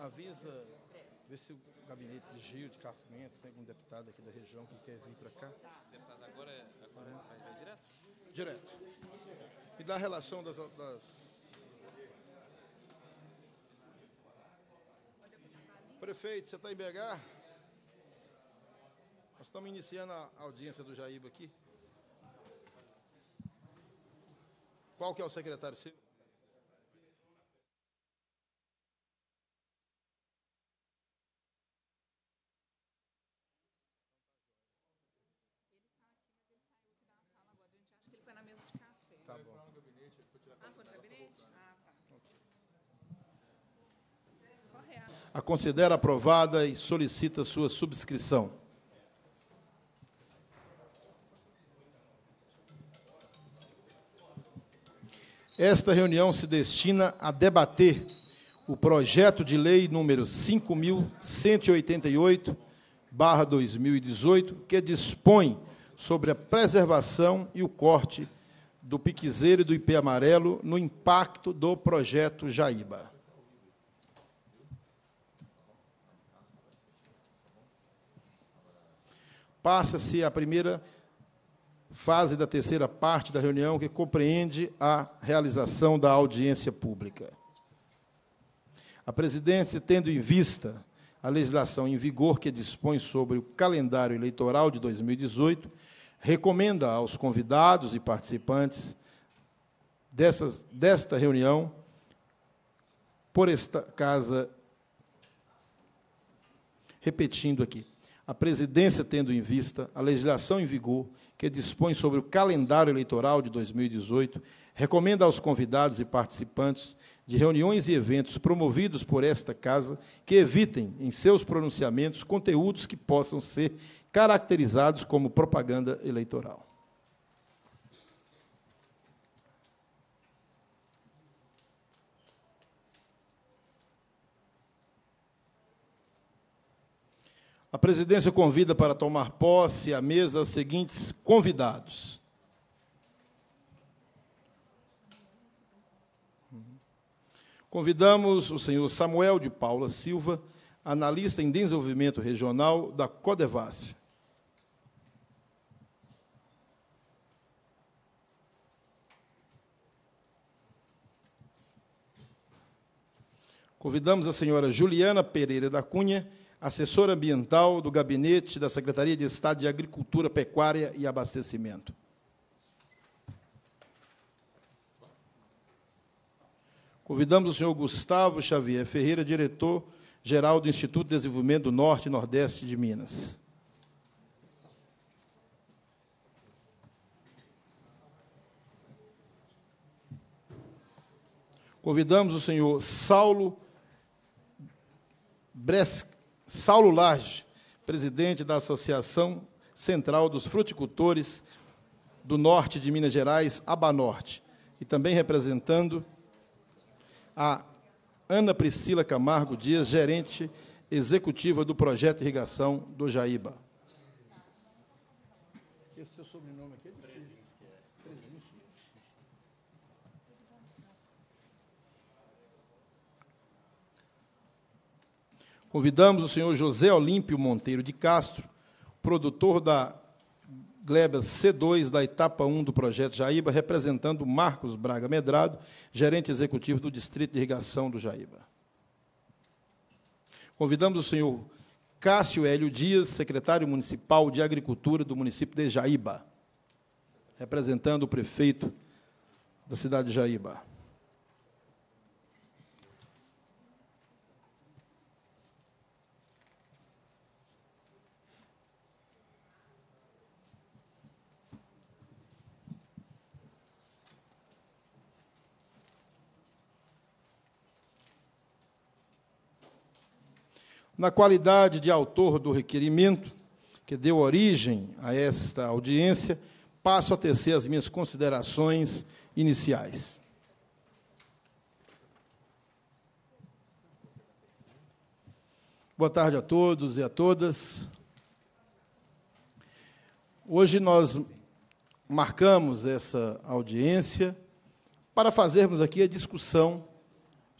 avisa vê se o gabinete de Gil, de Castro Mendes, tem algum deputado aqui da região que quer vir para cá. Deputado, agora, agora vai, vai direto? Direto. E da relação das, das... Prefeito, você está em BH? Nós estamos iniciando a audiência do Jaíba aqui. Qual que é o secretário seu? a considera aprovada e solicita sua subscrição. Esta reunião se destina a debater o projeto de lei número 5188 2018, que dispõe sobre a preservação e o corte do piquezeiro e do IP amarelo no impacto do projeto Jaíba. Passa-se a primeira fase da terceira parte da reunião, que compreende a realização da audiência pública. A presidência, tendo em vista a legislação em vigor que dispõe sobre o calendário eleitoral de 2018, recomenda aos convidados e participantes dessas, desta reunião, por esta casa, repetindo aqui, a presidência tendo em vista a legislação em vigor, que dispõe sobre o calendário eleitoral de 2018, recomenda aos convidados e participantes de reuniões e eventos promovidos por esta Casa que evitem, em seus pronunciamentos, conteúdos que possam ser caracterizados como propaganda eleitoral. A presidência convida para tomar posse à mesa os seguintes convidados. Convidamos o senhor Samuel de Paula Silva, analista em desenvolvimento regional da CODEVAS. Convidamos a senhora Juliana Pereira da Cunha, assessor ambiental do gabinete da Secretaria de Estado de Agricultura, Pecuária e Abastecimento. Convidamos o senhor Gustavo Xavier Ferreira, diretor-geral do Instituto de Desenvolvimento do Norte e Nordeste de Minas. Convidamos o senhor Saulo Bresca, Saulo Large, presidente da Associação Central dos Fruticultores do Norte de Minas Gerais, Abanorte, e também representando a Ana Priscila Camargo Dias, gerente executiva do projeto Irrigação do Jaíba. Esse Convidamos o senhor José Olímpio Monteiro de Castro, produtor da Glebas C2 da etapa 1 do projeto Jaíba, representando Marcos Braga Medrado, gerente executivo do Distrito de Irrigação do Jaíba. Convidamos o senhor Cássio Hélio Dias, secretário municipal de Agricultura do município de Jaíba, representando o prefeito da cidade de Jaíba. na qualidade de autor do requerimento que deu origem a esta audiência, passo a tecer as minhas considerações iniciais. Boa tarde a todos e a todas. Hoje nós marcamos essa audiência para fazermos aqui a discussão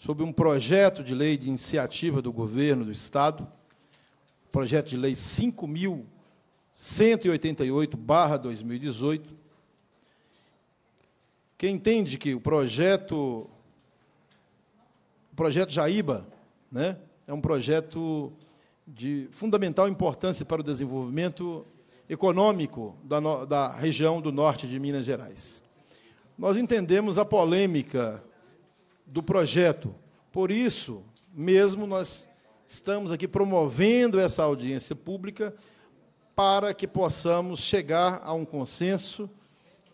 sobre um projeto de lei de iniciativa do governo do Estado, projeto de lei 5.188-2018. Quem entende que o projeto, o projeto Jaíba né, é um projeto de fundamental importância para o desenvolvimento econômico da, da região do norte de Minas Gerais. Nós entendemos a polêmica do projeto. Por isso, mesmo nós estamos aqui promovendo essa audiência pública para que possamos chegar a um consenso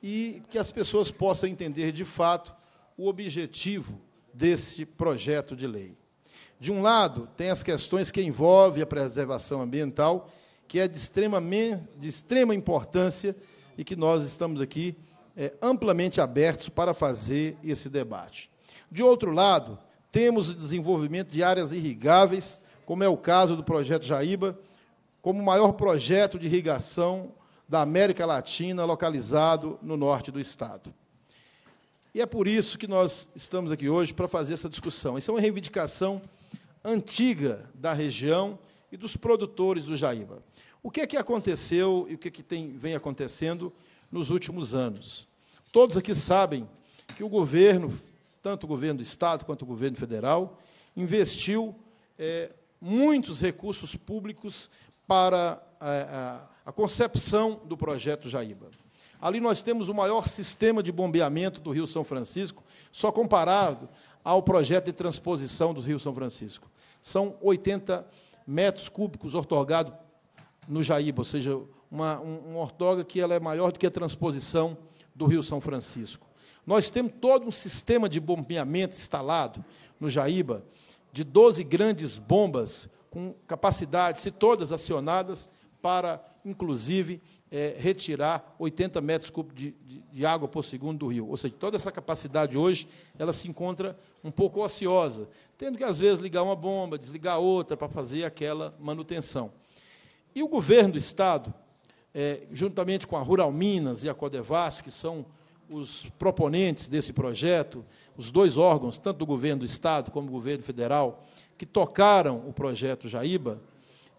e que as pessoas possam entender de fato o objetivo desse projeto de lei. De um lado, tem as questões que envolvem a preservação ambiental, que é de, de extrema importância e que nós estamos aqui é, amplamente abertos para fazer esse debate. De outro lado, temos o desenvolvimento de áreas irrigáveis, como é o caso do projeto Jaíba, como o maior projeto de irrigação da América Latina, localizado no norte do estado. E é por isso que nós estamos aqui hoje para fazer essa discussão. Isso é uma reivindicação antiga da região e dos produtores do Jaíba. O que é que aconteceu e o que, é que tem, vem acontecendo nos últimos anos? Todos aqui sabem que o governo tanto o governo do Estado quanto o governo federal, investiu é, muitos recursos públicos para a, é, a, a concepção do projeto Jaíba. Ali nós temos o maior sistema de bombeamento do Rio São Francisco, só comparado ao projeto de transposição do Rio São Francisco. São 80 metros cúbicos ortogados no Jaíba, ou seja, uma, um, uma ortoga que ela é maior do que a transposição do Rio São Francisco. Nós temos todo um sistema de bombeamento instalado no Jaíba, de 12 grandes bombas com capacidade, se todas acionadas, para, inclusive, é, retirar 80 metros cúbicos de, de, de, água por segundo do rio. Ou seja, toda essa capacidade hoje ela se encontra um pouco ociosa, tendo que, às vezes, ligar uma bomba, desligar outra para fazer aquela manutenção. E o governo do Estado, é, juntamente com a Rural Minas e a Codevas, que são os proponentes desse projeto, os dois órgãos, tanto do governo do Estado como do governo federal, que tocaram o projeto Jaíba,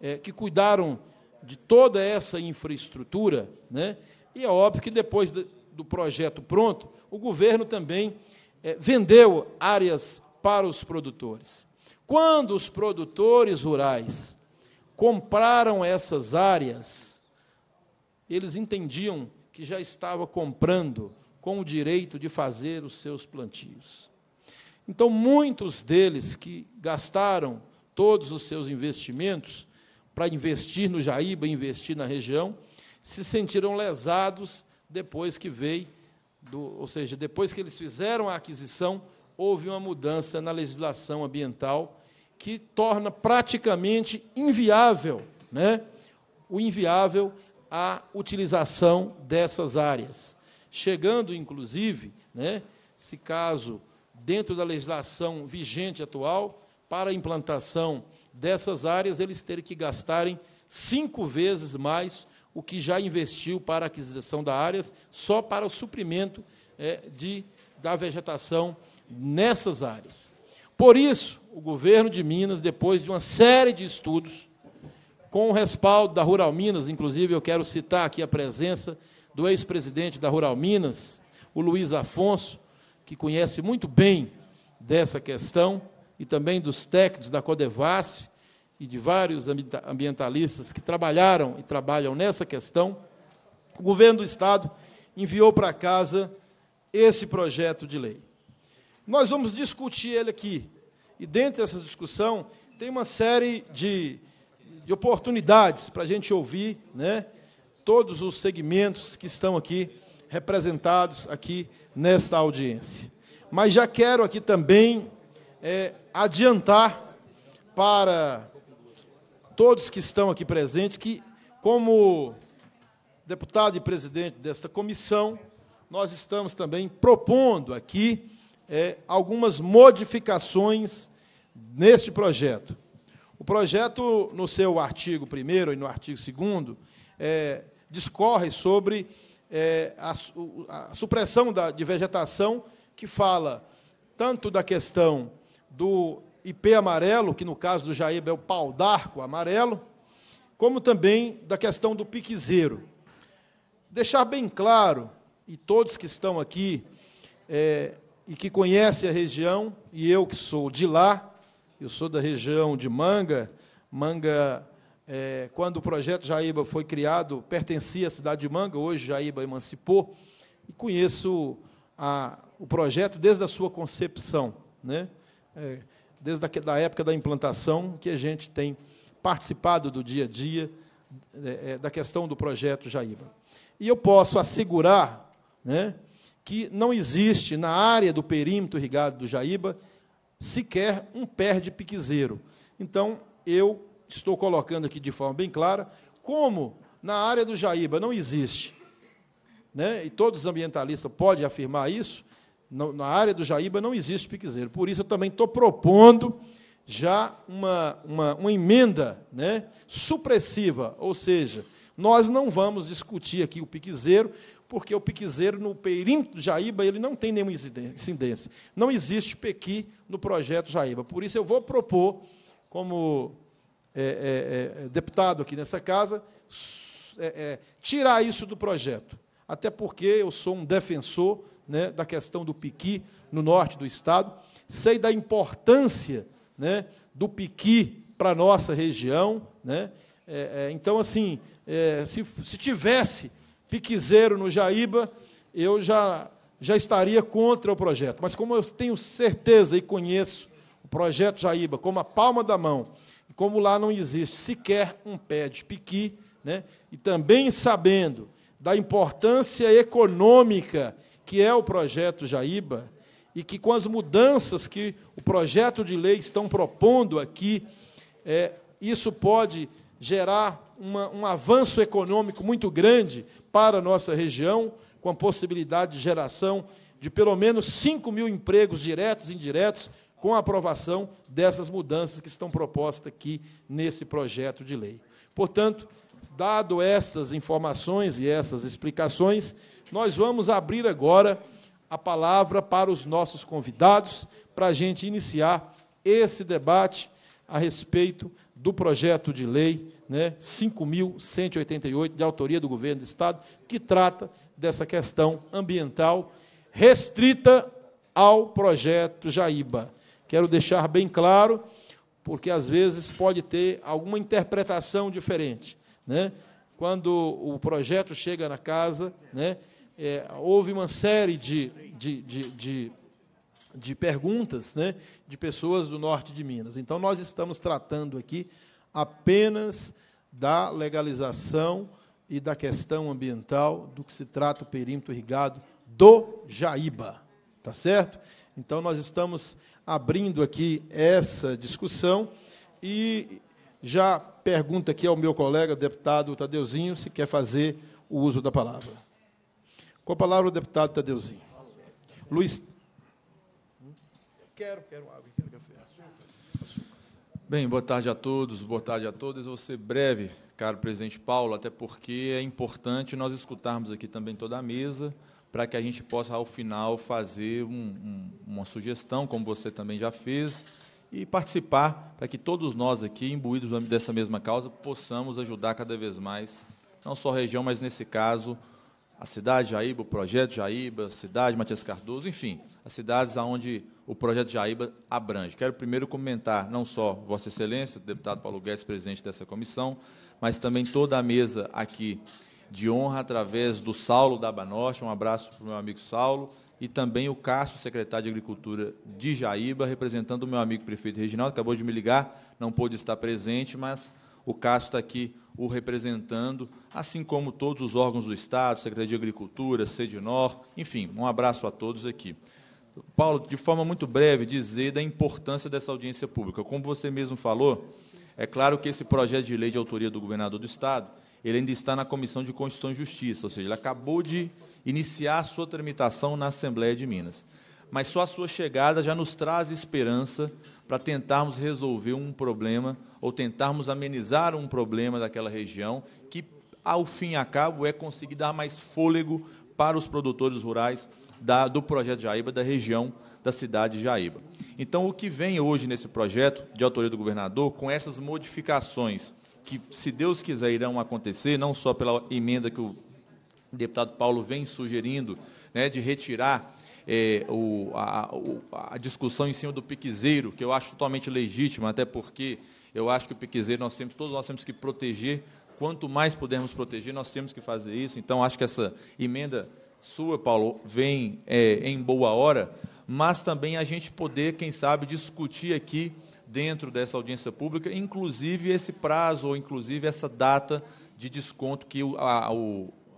é, que cuidaram de toda essa infraestrutura, né? e é óbvio que depois do projeto pronto, o governo também é, vendeu áreas para os produtores. Quando os produtores rurais compraram essas áreas, eles entendiam que já estava comprando com o direito de fazer os seus plantios. Então, muitos deles que gastaram todos os seus investimentos para investir no Jaíba, investir na região, se sentiram lesados depois que veio, do, ou seja, depois que eles fizeram a aquisição, houve uma mudança na legislação ambiental que torna praticamente inviável, né, o inviável a utilização dessas áreas chegando, inclusive, né, se caso dentro da legislação vigente atual, para a implantação dessas áreas, eles terem que gastarem cinco vezes mais o que já investiu para a aquisição da áreas, só para o suprimento é, de, da vegetação nessas áreas. Por isso, o governo de Minas, depois de uma série de estudos, com o respaldo da Rural Minas, inclusive eu quero citar aqui a presença do ex-presidente da Rural Minas, o Luiz Afonso, que conhece muito bem dessa questão, e também dos técnicos da CODEVAS e de vários ambientalistas que trabalharam e trabalham nessa questão, o governo do Estado enviou para casa esse projeto de lei. Nós vamos discutir ele aqui. E dentro dessa discussão, tem uma série de, de oportunidades para a gente ouvir né, todos os segmentos que estão aqui representados aqui nesta audiência. Mas já quero aqui também é, adiantar para todos que estão aqui presentes que, como deputado e presidente desta comissão, nós estamos também propondo aqui é, algumas modificações neste projeto. O projeto, no seu artigo 1 e no artigo 2, é, discorre sobre é, a, a, supressão da, de vegetação, que fala tanto da questão do IP amarelo, que no caso do Jaíba é o pau d'arco amarelo, como também da questão do piquezeiro. Deixar bem claro, e todos que estão aqui é, e que conhecem a região, e eu que sou de lá, eu sou da região de Manga, Manga é, quando o projeto Jaíba foi criado, pertencia à cidade de Manga, hoje Jaíba emancipou, e conheço a, o projeto desde a sua concepção, né? É, desde a da época da implantação, que a gente tem participado do dia a dia é, é, da questão do projeto Jaíba. E eu posso assegurar né, que não existe na área do perímetro irrigado do Jaíba sequer um pé de piquezeiro. Então, eu estou colocando aqui de forma bem clara, como na área do Jaíba não existe, né? e todos os ambientalistas podem afirmar isso, na área do Jaíba não existe piquezeiro. Por isso, eu também estou propondo já uma, uma, uma emenda né, supressiva, ou seja, nós não vamos discutir aqui o piquezeiro, porque o piquezeiro no perímetro do Jaíba ele não tem nenhuma incidência. Não existe pequi no projeto Jaíba. Por isso, eu vou propor, como é, é, é, deputado aqui nessa casa, é, é, tirar isso do projeto. Até porque eu sou um defensor né, da questão do piqui no norte do estado, sei da importância né, do piqui para a nossa região. Né? então, assim, se, se tivesse piquizeiro no Jaíba, eu já, já estaria contra o projeto. Mas como eu tenho certeza e conheço o projeto Jaíba como a palma da mão, como lá não existe sequer um pé de piqui, né? e também sabendo da importância econômica que é o projeto Jaíba, e que com as mudanças que o projeto de lei estão propondo aqui, é, isso pode gerar uma, um avanço econômico muito grande para a nossa região, com a possibilidade de geração de pelo menos 5 mil empregos diretos e indiretos com a aprovação dessas mudanças que estão propostas aqui nesse projeto de lei. Portanto, dado essas informações e essas explicações, nós vamos abrir agora a palavra para os nossos convidados, para a gente iniciar esse debate a respeito do projeto de lei né, 5.188, de autoria do governo do Estado, que trata dessa questão ambiental restrita ao projeto Jaíba. Quero deixar bem claro, porque às vezes pode ter alguma interpretação diferente. Né? Quando o projeto chega na casa, né, é, houve uma série de, de, de, de, de perguntas né, de pessoas do norte de Minas. Então, nós estamos tratando aqui apenas da legalização e da questão ambiental do que se trata o perímetro irrigado do Jaíba, tá certo? Então nós estamos abrindo aqui essa discussão e já pergunta aqui ao meu colega, deputado Tadeuzinho, se quer fazer o uso da palavra. Com a palavra o deputado Tadeuzinho. Luiz. Quero, quero água, quero café. Bem, boa tarde a todos, boa tarde a todas. Eu vou ser breve, caro presidente Paulo, até porque é importante nós escutarmos aqui também toda a mesa, para que a gente possa, ao final, fazer um, um, uma sugestão, como você também já fez, e participar para que todos nós aqui, imbuídos dessa mesma causa, possamos ajudar cada vez mais, não só a região, mas, nesse caso, a cidade de Jaíba, o projeto Jaíba, a cidade de Matias Cardoso, enfim, as cidades aonde o projeto Jaíba abrange. Quero primeiro comentar não só Vossa Excelência, deputado Paulo Guedes, presidente dessa comissão, mas também toda a mesa aqui de honra através do Saulo da Abanorte, um abraço para o meu amigo Saulo, e também o Cássio, secretário de Agricultura de Jaíba, representando o meu amigo prefeito Reginaldo, acabou de me ligar, não pôde estar presente, mas o Cássio está aqui o representando, assim como todos os órgãos do Estado, Secretaria de Agricultura, Sedinor, enfim, um abraço a todos aqui. Paulo, de forma muito breve, dizer da importância dessa audiência pública. Como você mesmo falou, é claro que esse projeto de lei de autoria do governador do Estado, ele ainda está na Comissão de Constituição e Justiça, ou seja, ele acabou de iniciar a sua tramitação na Assembleia de Minas. Mas só a sua chegada já nos traz esperança para tentarmos resolver um problema ou tentarmos amenizar um problema daquela região que, ao fim e a cabo, é conseguir dar mais fôlego para os produtores rurais da, do projeto Jaíba, da região da cidade de Jaíba. Então, o que vem hoje nesse projeto de autoria do governador, com essas modificações que, se Deus quiser, irão acontecer, não só pela emenda que o deputado Paulo vem sugerindo, né, de retirar é, o, a, a, discussão em cima do piquezeiro, que eu acho totalmente legítima, até porque eu acho que o piquezeiro nós temos, todos nós temos que proteger. Quanto mais pudermos proteger, nós temos que fazer isso. Então, acho que essa emenda sua, Paulo, vem é, em boa hora, mas também a gente poder, quem sabe, discutir aqui dentro dessa audiência pública, inclusive esse prazo, ou inclusive essa data de desconto que a,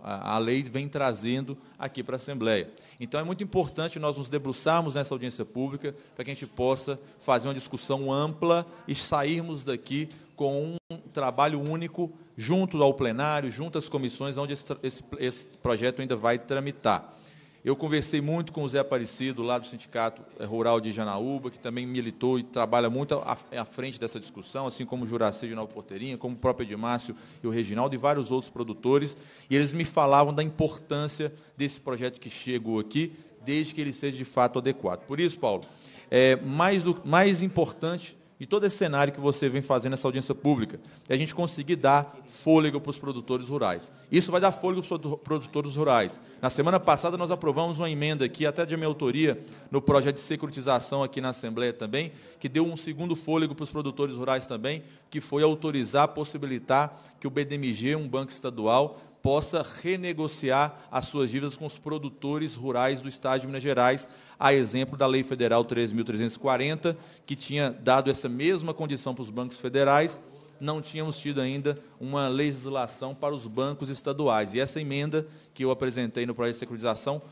a, a lei vem trazendo aqui para a Assembleia. Então, é muito importante nós nos debruçarmos nessa audiência pública para que a gente possa fazer uma discussão ampla e sairmos daqui com um trabalho único junto ao plenário, junto às comissões onde esse, esse, esse projeto ainda vai tramitar. Eu conversei muito com o Zé Aparecido, lá do Sindicato eh, Rural de Janaúba, que também militou e trabalha muito à, frente dessa discussão, assim como o Juracê de Nova Porteirinha, como o próprio Edmácio e o Reginaldo e vários outros produtores. E eles me falavam da importância desse projeto que chegou aqui, desde que ele seja de fato adequado. Por isso, Paulo, é mais, do, mais importante de todo esse cenário que você vem fazendo essa audiência pública, é a gente conseguir dar fôlego para os produtores rurais. Isso vai dar fôlego para os produtores rurais. Na semana passada, nós aprovamos uma emenda aqui, até de minha autoria, no projeto de securitização aqui na Assembleia também, que deu um segundo fôlego para os produtores rurais também, que foi autorizar, possibilitar que o BDMG, um banco estadual, possa renegociar as suas dívidas com os produtores rurais do Estado de Minas Gerais, a exemplo da Lei Federal 3.340, que tinha dado essa mesma condição para os bancos federais, não tínhamos tido ainda uma legislação para os bancos estaduais. E essa emenda que eu apresentei no projeto de securitização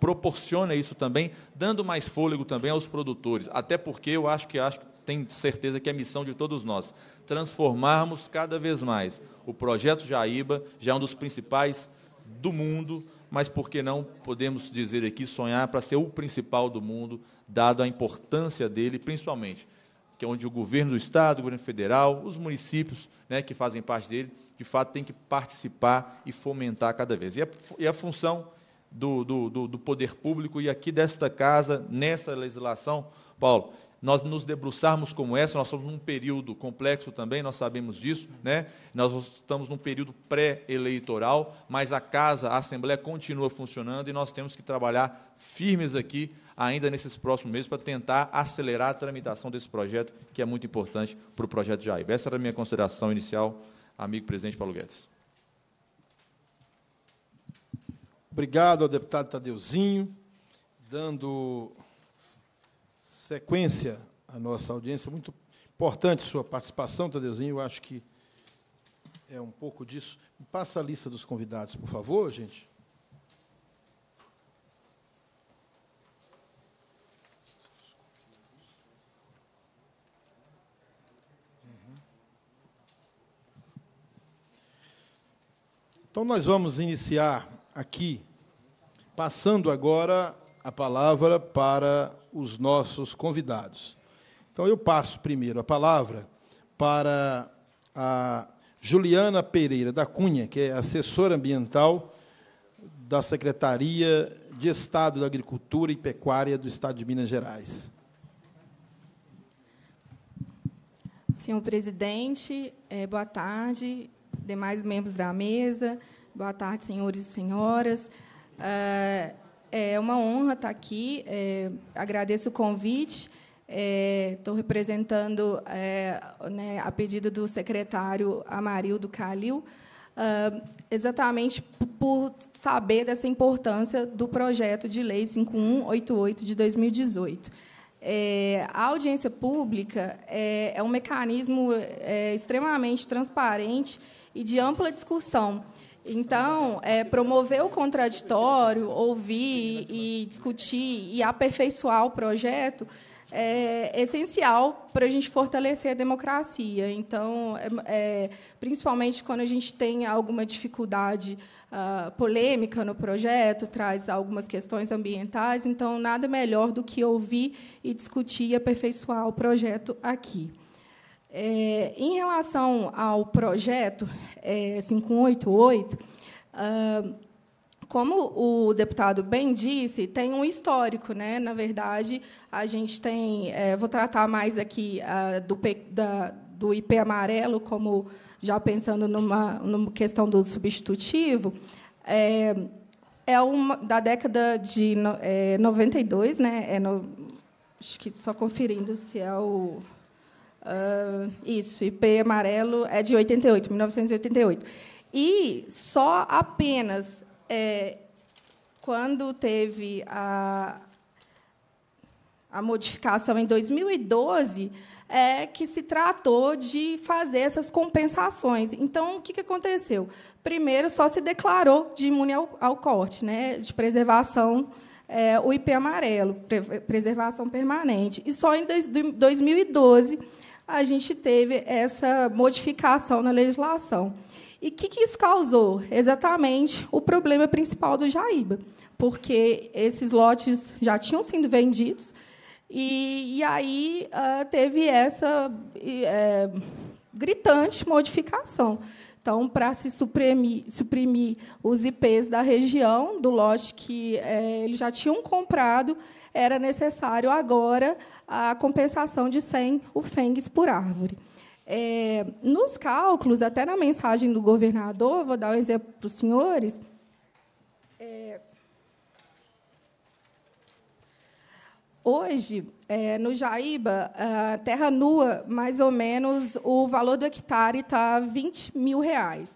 proporciona isso também, dando mais fôlego também aos produtores. Até porque eu acho que acho, tenho certeza que é a missão de todos nós, transformarmos cada vez mais. O projeto Jaíba já é um dos principais do mundo, mas por que não podemos dizer aqui, sonhar para ser o principal do mundo, dado a importância dele, principalmente, que é onde o governo do Estado, o governo federal, os municípios né, que fazem parte dele, de fato, tem que participar e fomentar cada vez. E a, e a função do, do, do, poder público, e aqui desta casa, nessa legislação, Paulo, nós nos debruçarmos como essa, nós somos num período complexo também, nós sabemos disso, né? Nós estamos num período pré-eleitoral, mas a casa, a Assembleia continua funcionando e nós temos que trabalhar firmes aqui ainda nesses próximos meses para tentar acelerar a tramitação desse projeto, que é muito importante para o projeto Jair. Essa era a minha consideração inicial, amigo presidente Paulo Guedes. Obrigado ao deputado Tadeuzinho, dando sequência à nossa audiência. Muito importante sua participação, Tadeuzinho. Eu acho que é um pouco disso. Me passa a lista dos convidados, por favor, gente. Uhum. Então, nós vamos iniciar aqui, passando agora a palavra para os nossos convidados. Então, eu passo primeiro a palavra para a Juliana Pereira da Cunha, que é assessora ambiental da Secretaria de Estado da Agricultura e Pecuária do Estado de Minas Gerais. Senhor presidente, é, boa tarde, demais membros da mesa, boa tarde, senhores e senhoras. Ah, é uma honra estar aqui. É, agradeço o convite. Estou é, representando, é, né, a pedido do secretário Amarildo Calil, ah, exatamente por saber dessa importância do projeto de lei 5188 de 2018. É, a audiência pública é, é um mecanismo é, extremamente transparente e de ampla discussão então, é, promover o contraditório, ouvir e discutir e aperfeiçoar o projeto é essencial para a gente fortalecer a democracia. Então, é, é, principalmente quando a gente tem alguma dificuldade uh, polêmica no projeto, traz algumas questões ambientais, então, nada melhor do que ouvir e discutir e aperfeiçoar o projeto aqui. É, em relação ao projeto é, 588, uh, ah, como o deputado bem disse, tem um histórico, né? Na verdade, a gente tem. É, vou tratar mais aqui uh, do, da, do IP amarelo, como já pensando numa, numa questão do substitutivo. É, é uma da década de é, 92, né? É no, acho que só conferindo se é o Uh, isso, IP amarelo é de 88, 1988. E só apenas é, quando teve a, a modificação em 2012 é que se tratou de fazer essas compensações. Então, o que, que aconteceu? Primeiro, só se declarou de imune ao, ao corte, né, de preservação, é, o IP amarelo, pre, preservação permanente. E só em dois, 2012 a gente teve essa modificação na legislação. E o que, que, isso causou? Exatamente o problema principal do Jaíba, porque esses lotes já tinham sido vendidos, e, e aí uh, teve essa é, gritante modificação. Então, para se suprimir, suprimir, os IPs da região, do lote que é, eles já tinham comprado, era necessário agora a compensação de 100 UFENGs por árvore. É, nos cálculos, até na mensagem do governador, vou dar um exemplo para os senhores. É, hoje, é, no Jaíba, terra nua, mais ou menos, o valor do hectare está 20 mil reais.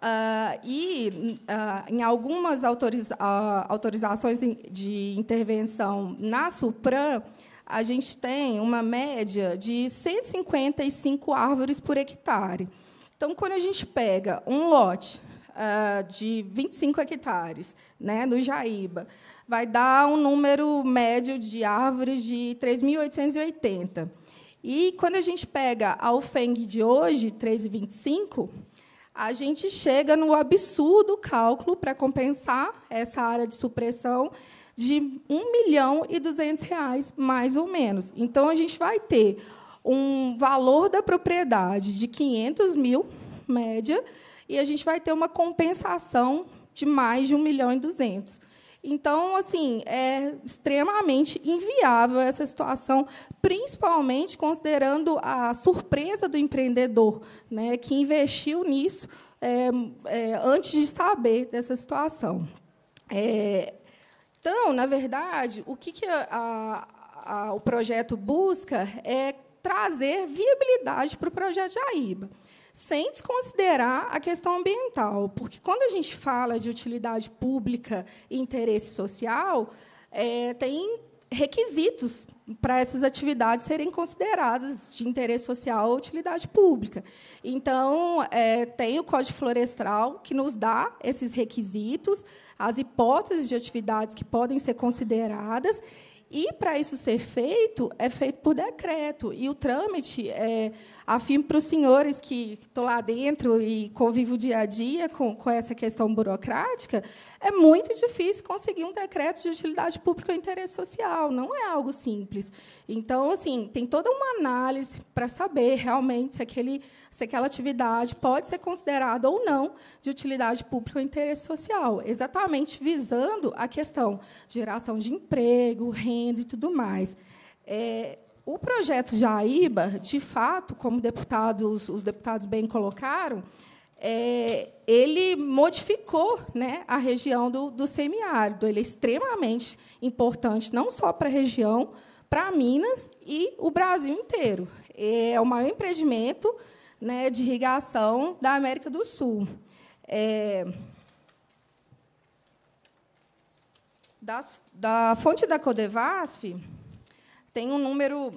Uh, e uh, em algumas autoriza uh, autorizações de intervenção na Supran, a gente tem uma média de 155 árvores por hectare. Então, quando a gente pega um lote uh, de 25 hectares né, no Jaíba, vai dar um número médio de árvores de 3.880. E quando a gente pega a UFENG de hoje, 3,25, a gente chega no absurdo cálculo para compensar essa área de supressão de 1 milhão e 200 reais, mais ou menos. Então, a gente vai ter um valor da propriedade de 500 mil, média, e a gente vai ter uma compensação de mais de 1 milhão e 200. Então, assim, é extremamente inviável essa situação, principalmente considerando a surpresa do empreendedor, né, que investiu nisso é, é, antes de saber dessa situação. É, então, na verdade, o que, que a, a, o projeto busca é trazer viabilidade para o projeto AIBA, sem desconsiderar a questão ambiental, porque quando a gente fala de utilidade pública e interesse social, é, tem requisitos para essas atividades serem consideradas de interesse social ou utilidade pública. Então, é, tem o Código Florestal que nos dá esses requisitos, as hipóteses de atividades que podem ser consideradas, e para isso ser feito, é feito por decreto. E o trâmite é Afirmo para os senhores que estou lá dentro e convivo dia a dia com, com essa questão burocrática, é muito difícil conseguir um decreto de utilidade pública ou interesse social, não é algo simples. Então, assim, tem toda uma análise para saber realmente se, aquele, se aquela atividade pode ser considerada ou não de utilidade pública ou interesse social, exatamente visando a questão geração de emprego, renda e tudo mais. É, o projeto Jaíba, de, fato, como deputados, os deputados bem colocaram, é, ele modificou né, a região do, do semiárido. Ele é extremamente importante, não só para a região, para Minas e o Brasil inteiro. É o maior empreendimento né, de irrigação da América do Sul. É, das, da fonte da Codevasf, tem um número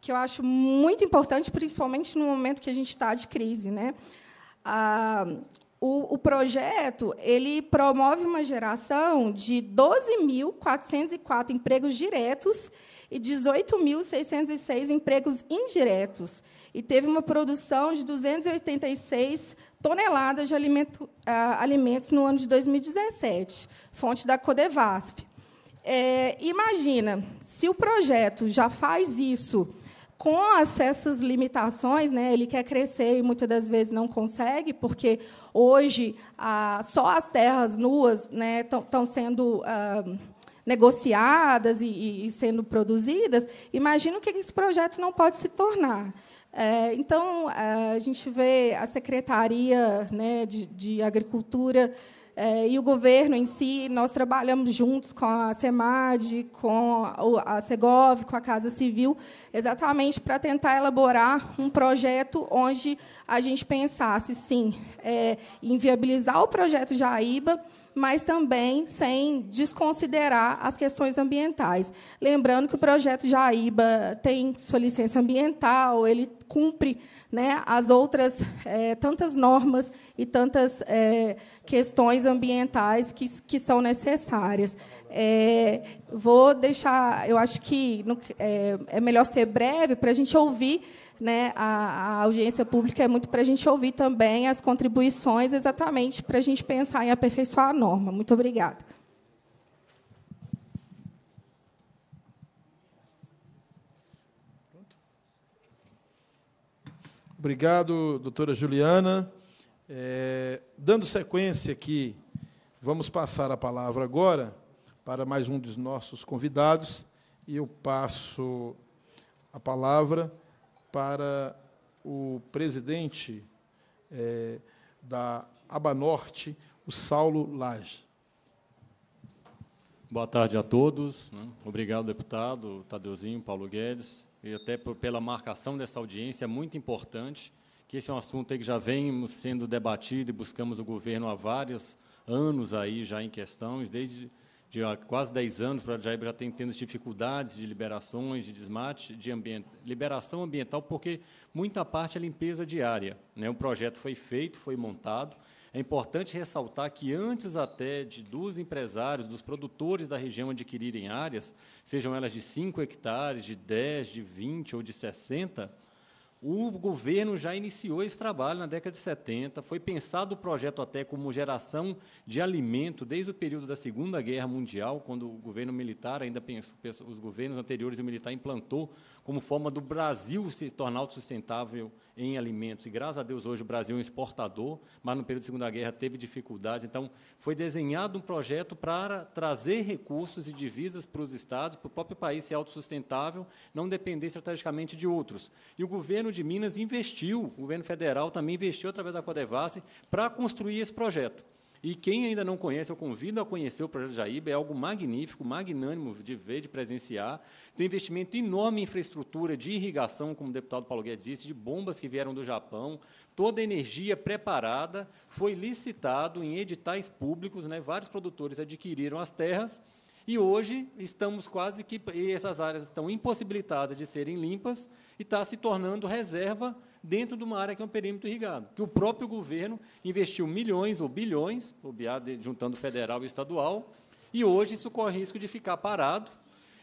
que eu acho muito importante, principalmente no momento que a gente está de crise, né? Ah, o, o, projeto ele promove uma geração de 12.404 empregos diretos e 18.606 empregos indiretos. E teve uma produção de 286 toneladas de alimento, ah, alimentos no ano de 2017, fonte da Codevasf. É, imagina, se o projeto já faz isso com essas limitações, né, ele quer crescer e muitas das vezes não consegue, porque hoje só as terras nuas estão né, sendo ah, negociadas e, e, sendo produzidas. Imagina o que esse projeto não pode se tornar. É, então, a gente vê a Secretaria né, de, de Agricultura é, e o governo em si, nós trabalhamos juntos com a SEMAD, com a Segov, com a Casa Civil, exatamente para tentar elaborar um projeto onde a gente pensasse, sim, é, em viabilizar o projeto Jaíba, mas também sem desconsiderar as questões ambientais. Lembrando que o projeto Jaíba tem sua licença ambiental, ele cumpre né, as outras é, tantas normas e tantas é, questões ambientais que, que são necessárias. É, vou deixar, eu acho que no, é, é melhor ser breve para a gente ouvir, né, a, a audiência pública é muito para a gente ouvir também as contribuições, exatamente para a gente pensar em aperfeiçoar a norma. Muito obrigada. Obrigado, doutora Juliana. É, dando sequência aqui, vamos passar a palavra agora para mais um dos nossos convidados e eu passo a palavra para o presidente é, da Abanorte, o Saulo Lage. Boa tarde a todos. Né? Obrigado, deputado Tadeuzinho, Paulo Guedes e até por, pela marcação dessa audiência, é muito importante, que esse é um assunto que já vem sendo debatido e buscamos o governo há vários anos aí já em questão, desde de há quase 10 anos, para Jair já tem tendo dificuldades de liberações, de desmate, de ambiente, liberação ambiental, porque muita parte é limpeza diária. Né? O projeto foi feito, foi montado, é importante ressaltar que, antes até de dos empresários, dos produtores da região adquirirem áreas, sejam elas de 5 hectares, de 10, de 20 ou de 60, o governo já iniciou esse trabalho na década de 70, foi pensado o projeto até como geração de alimento desde o período da Segunda Guerra Mundial, quando o governo militar ainda pensou, os governos anteriores e o militar implantou como forma do Brasil se tornar autossustentável em alimentos. E graças a Deus hoje o Brasil é um exportador, mas no período da Segunda Guerra teve dificuldades. Então, foi desenhado um projeto para trazer recursos e divisas para os estados, para o próprio país ser autossustentável, não depender estrategicamente de outros. E o governo de Minas investiu, o governo federal também investiu através da Codevasse para construir esse projeto. E quem ainda não conhece, eu convido a conhecer o Projeto Jaíba, é algo magnífico, magnânimo de ver, de presenciar. Tem investimento enorme em infraestrutura de irrigação, como o deputado Paulo Guedes disse, de bombas que vieram do Japão, toda a energia preparada, foi licitado em editais públicos, né? vários produtores adquiriram as terras, e hoje estamos quase que essas áreas estão impossibilitadas de serem limpas e está se tornando reserva dentro de uma área que é um perímetro irrigado, que o próprio governo investiu milhões ou bilhões, juntando federal e estadual, e hoje isso corre risco de ficar parado.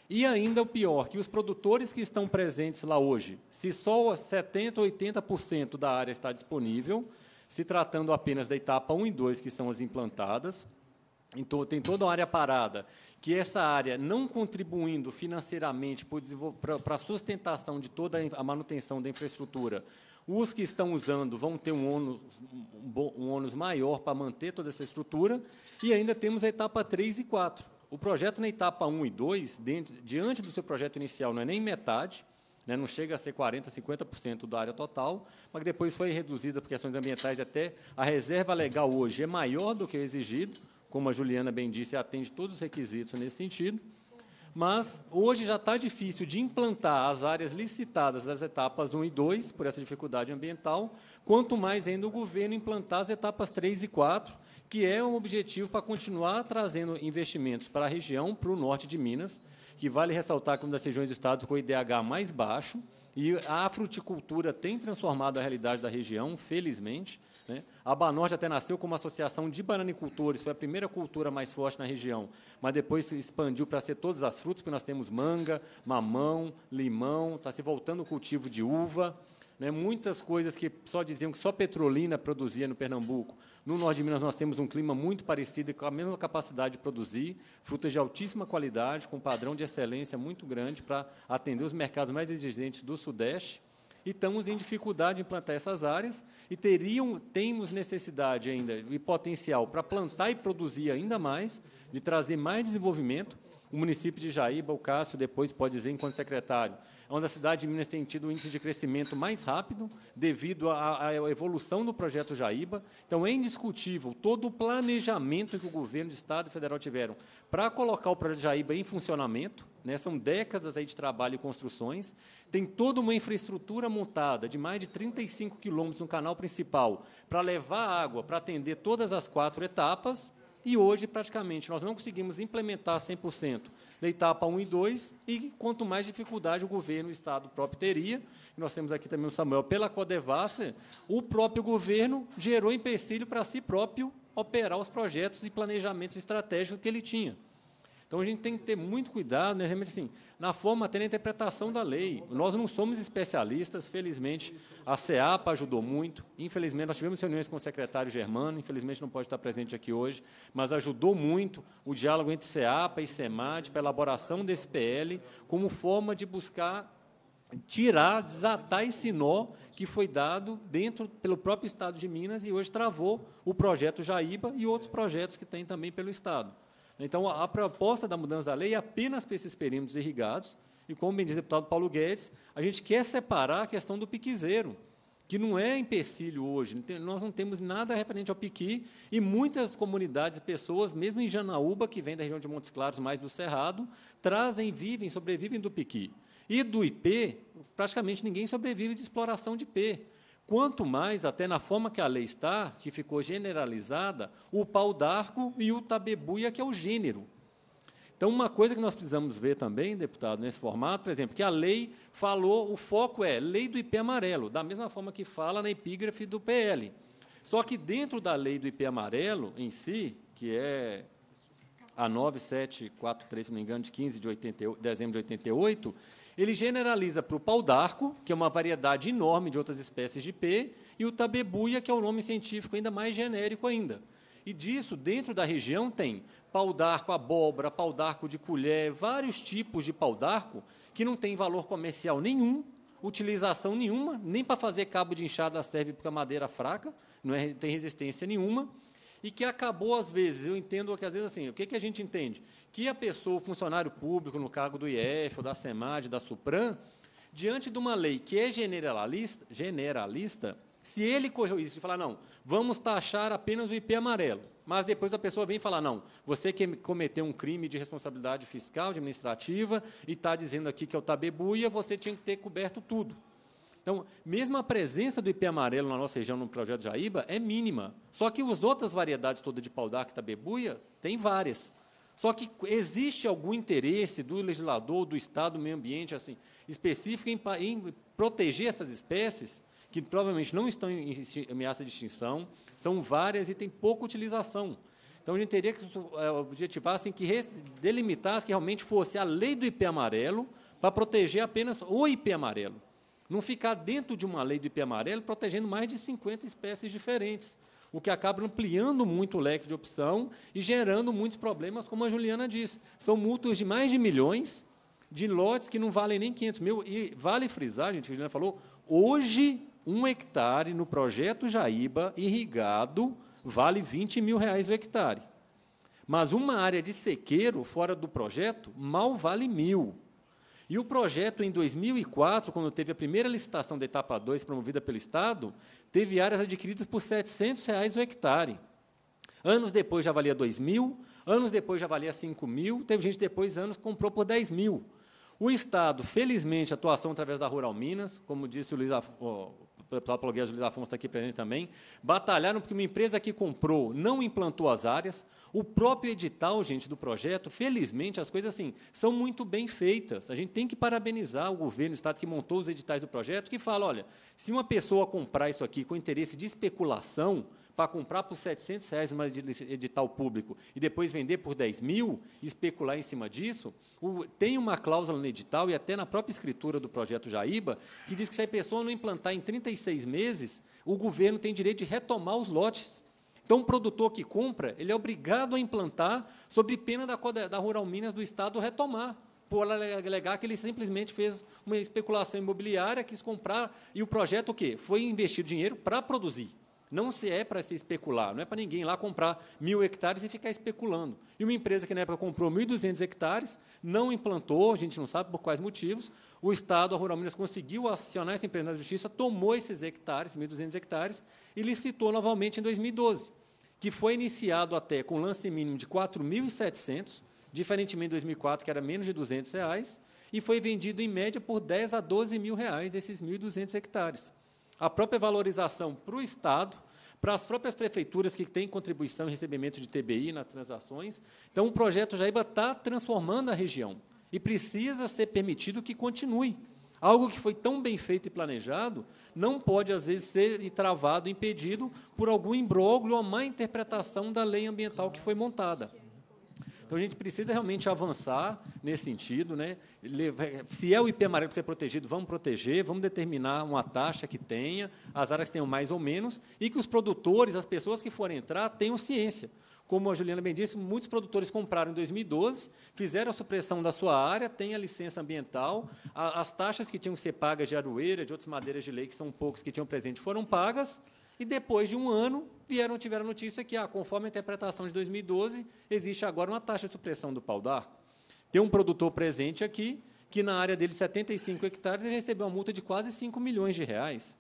E ainda o pior, que os produtores que estão presentes lá hoje, se só 70%, ou 80% da área está disponível, se tratando apenas da etapa 1 e 2, que são as implantadas, então, tem toda uma área parada, que essa área, não contribuindo financeiramente para a sustentação de toda a manutenção da infraestrutura, os que estão usando vão ter um ônus, um ônus maior para manter toda essa estrutura, e ainda temos a etapa 3 e 4. O projeto na etapa 1 e 2, dentro, diante do seu projeto inicial, não é nem metade, né, não chega a ser 40%, 50% da área total, mas depois foi reduzida por questões ambientais até. A reserva legal hoje é maior do que o exigido, como a Juliana bem disse, atende todos os requisitos nesse sentido. Mas hoje já está difícil de implantar as áreas licitadas das etapas 1 e 2, por essa dificuldade ambiental, quanto mais ainda o governo implantar as etapas 3 e 4, que é um objetivo para continuar trazendo investimentos para a região, para o norte de Minas, que vale ressaltar que é uma das regiões do Estado com o IDH mais baixo, e a fruticultura tem transformado a realidade da região, felizmente. Né? A Banorte até nasceu como associação de bananicultores, foi a primeira cultura mais forte na região, mas depois se expandiu para ser todas as frutas, porque nós temos manga, mamão, limão, está se voltando o cultivo de uva. Né? Muitas coisas que só diziam que só petrolina produzia no Pernambuco. No norte de Minas, nós temos um clima muito parecido, com a mesma capacidade de produzir frutas de altíssima qualidade, com padrão de excelência muito grande para atender os mercados mais exigentes do Sudeste e estamos em dificuldade de implantar essas áreas e teriam, temos necessidade ainda e potencial para plantar e produzir ainda mais, de trazer mais desenvolvimento. O município de Jaíba, o Cássio depois pode dizer enquanto secretário, é onde a cidade de Minas tem tido um índice de crescimento mais rápido devido à, à evolução do projeto Jaíba. Então, é indiscutível todo o planejamento que o governo do Estado e federal tiveram para colocar o projeto Jaíba em funcionamento. Né? São décadas aí de trabalho e construções tem toda uma infraestrutura montada de mais de 35 quilômetros no canal principal para levar água, para atender todas as quatro etapas, e hoje, praticamente, nós não conseguimos implementar 100% da etapa 1 e 2, e quanto mais dificuldade o governo, o Estado próprio teria, nós temos aqui também o Samuel, pela Codevasf, o próprio governo gerou empecilho para si próprio operar os projetos e planejamentos estratégicos que ele tinha. Então a gente tem que ter muito cuidado, né, realmente assim, na forma até na interpretação da lei. Nós não somos especialistas, felizmente a CEAPA ajudou muito, infelizmente nós tivemos reuniões com o secretário Germano, infelizmente não pode estar presente aqui hoje, mas ajudou muito o diálogo entre CEAPA e CEMAD para a elaboração desse PL como forma de buscar tirar, desatar esse nó que foi dado dentro pelo próprio Estado de Minas e hoje travou o projeto Jaíba e outros projetos que tem também pelo Estado. Então, a, a proposta da mudança da lei é apenas para esses perímetros irrigados, e como bem diz o deputado Paulo Guedes, a gente quer separar a questão do piquizeiro, que não é empecilho hoje. Nós não temos nada referente ao piqui, e muitas comunidades e pessoas, mesmo em Janaúba, que vem da região de Montes Claros, mais do Cerrado, trazem, vivem, sobrevivem do piqui. E do IP, praticamente ninguém sobrevive de exploração de IP. Quanto mais, até na forma que a lei está, que ficou generalizada, o pau d'arco e o tabebuia, que é o gênero. Então, uma coisa que nós precisamos ver também, deputado, nesse formato, por exemplo, que a lei falou, o foco é lei do IP amarelo, da mesma forma que fala na epígrafe do PL. Só que dentro da lei do IP amarelo em si, que é a 9743, se não me engano, de 15 de 80, dezembro de 88, ele generaliza para o pau d'arco, que é uma variedade enorme de outras espécies de P, e o tabebuia, que é o um nome científico ainda mais genérico ainda. E disso, dentro da região, tem pau d'arco, abóbora, pau d'arco de colher, vários tipos de pau d'arco que não tem valor comercial nenhum, utilização nenhuma, nem para fazer cabo de enxada serve porque a madeira é fraca, não é, tem resistência nenhuma e que acabou, às vezes, eu entendo que, às vezes, assim, o que, que a gente entende? Que a pessoa, o funcionário público, no cargo do IEF, ou da SEMAD, da SUPRAM, diante de uma lei que é generalista, generalista se ele correu isso e falar, não, vamos taxar apenas o IP amarelo, mas depois a pessoa vem e fala, não, você que cometeu um crime de responsabilidade fiscal, administrativa, e está dizendo aqui que é o tabebuia, você tinha que ter coberto tudo. Então, mesmo a presença do IP amarelo na nossa região no projeto Jaíba é mínima. Só que as outras variedades todas de pau d'arca tabebuia tem várias. Só que existe algum interesse do legislador, do Estado, do meio ambiente assim específico em, em proteger essas espécies que provavelmente não estão em ameaça de extinção, são várias e têm pouca utilização. Então, a gente teria que é, objetivar assim, que delimitasse que realmente fosse a lei do IP amarelo para proteger apenas o IP amarelo não ficar dentro de uma lei do IP amarelo protegendo mais de 50 espécies diferentes, o que acaba ampliando muito o leque de opção e gerando muitos problemas, como a Juliana disse. São multas de mais de milhões de lotes que não valem nem 500 mil. E vale frisar, gente, a Juliana falou, hoje um hectare no projeto Jaíba irrigado vale 20 mil reais o hectare. Mas uma área de sequeiro fora do projeto mal vale mil. E o projeto, em 2004, quando teve a primeira licitação da etapa 2, promovida pelo Estado, teve áreas adquiridas por R$ 700 reais o hectare. Anos depois já valia 2 mil, anos depois já valia 5 mil, teve gente depois, anos, comprou por 10 mil. O Estado, felizmente, atuação através da Rural Minas, como disse o Luiz, Af o deputado Paulo Guedes Luiz Afonso está aqui presente também, batalharam porque uma empresa que comprou não implantou as áreas. O próprio edital, gente, do projeto, felizmente, as coisas assim, são muito bem feitas. A gente tem que parabenizar o governo, o Estado que montou os editais do projeto, que fala, olha, se uma pessoa comprar isso aqui com interesse de especulação, para comprar por 700 reais uma edital público e depois vender por 10 mil e especular em cima disso, o, tem uma cláusula no edital e até na própria escritura do projeto Jaíba que diz que se a pessoa não implantar em 36 meses, o governo tem direito de retomar os lotes. Então, o produtor que compra, ele é obrigado a implantar, sob pena da, da Rural Minas do Estado retomar por alegar que ele simplesmente fez uma especulação imobiliária, quis comprar, e o projeto o quê? Foi investir dinheiro para produzir. Não se é para se especular, não é para ninguém lá comprar mil hectares e ficar especulando. E uma empresa que na época comprou 1.200 hectares, não implantou, a gente não sabe por quais motivos, o Estado, a Rural Minas, conseguiu acionar essa empresa na justiça, tomou esses hectares, 1.200 hectares, e licitou novamente em 2012, que foi iniciado até com lance mínimo de 4.700, diferentemente de 2004, que era menos de 200 reais, e foi vendido em média por 10 a 12 mil reais esses 1.200 hectares a própria valorização para o Estado, para as próprias prefeituras que têm contribuição e recebimento de TBI nas transações. Então, o projeto Jaíba está transformando a região e precisa ser permitido que continue. Algo que foi tão bem feito e planejado não pode, às vezes, ser travado, impedido por algum imbróglio ou má interpretação da lei ambiental que foi montada. Então a gente precisa realmente avançar nesse sentido. Né? Se é o IP amarelo que ser protegido, vamos proteger, vamos determinar uma taxa que tenha, as áreas que tenham mais ou menos, e que os produtores, as pessoas que forem entrar, tenham ciência. Como a Juliana bem disse, muitos produtores compraram em 2012, fizeram a supressão da sua área, têm a licença ambiental, a, as taxas que tinham que ser pagas de aroeira, de outras madeiras de lei, que são poucos, que tinham presente, foram pagas, e depois de um ano vieram tiveram a notícia que, ah, conforme a interpretação de 2012, existe agora uma taxa de supressão do pau d'arco. Tem um produtor presente aqui que, na área dele, 75 hectares, ele recebeu uma multa de quase 5 milhões de reais.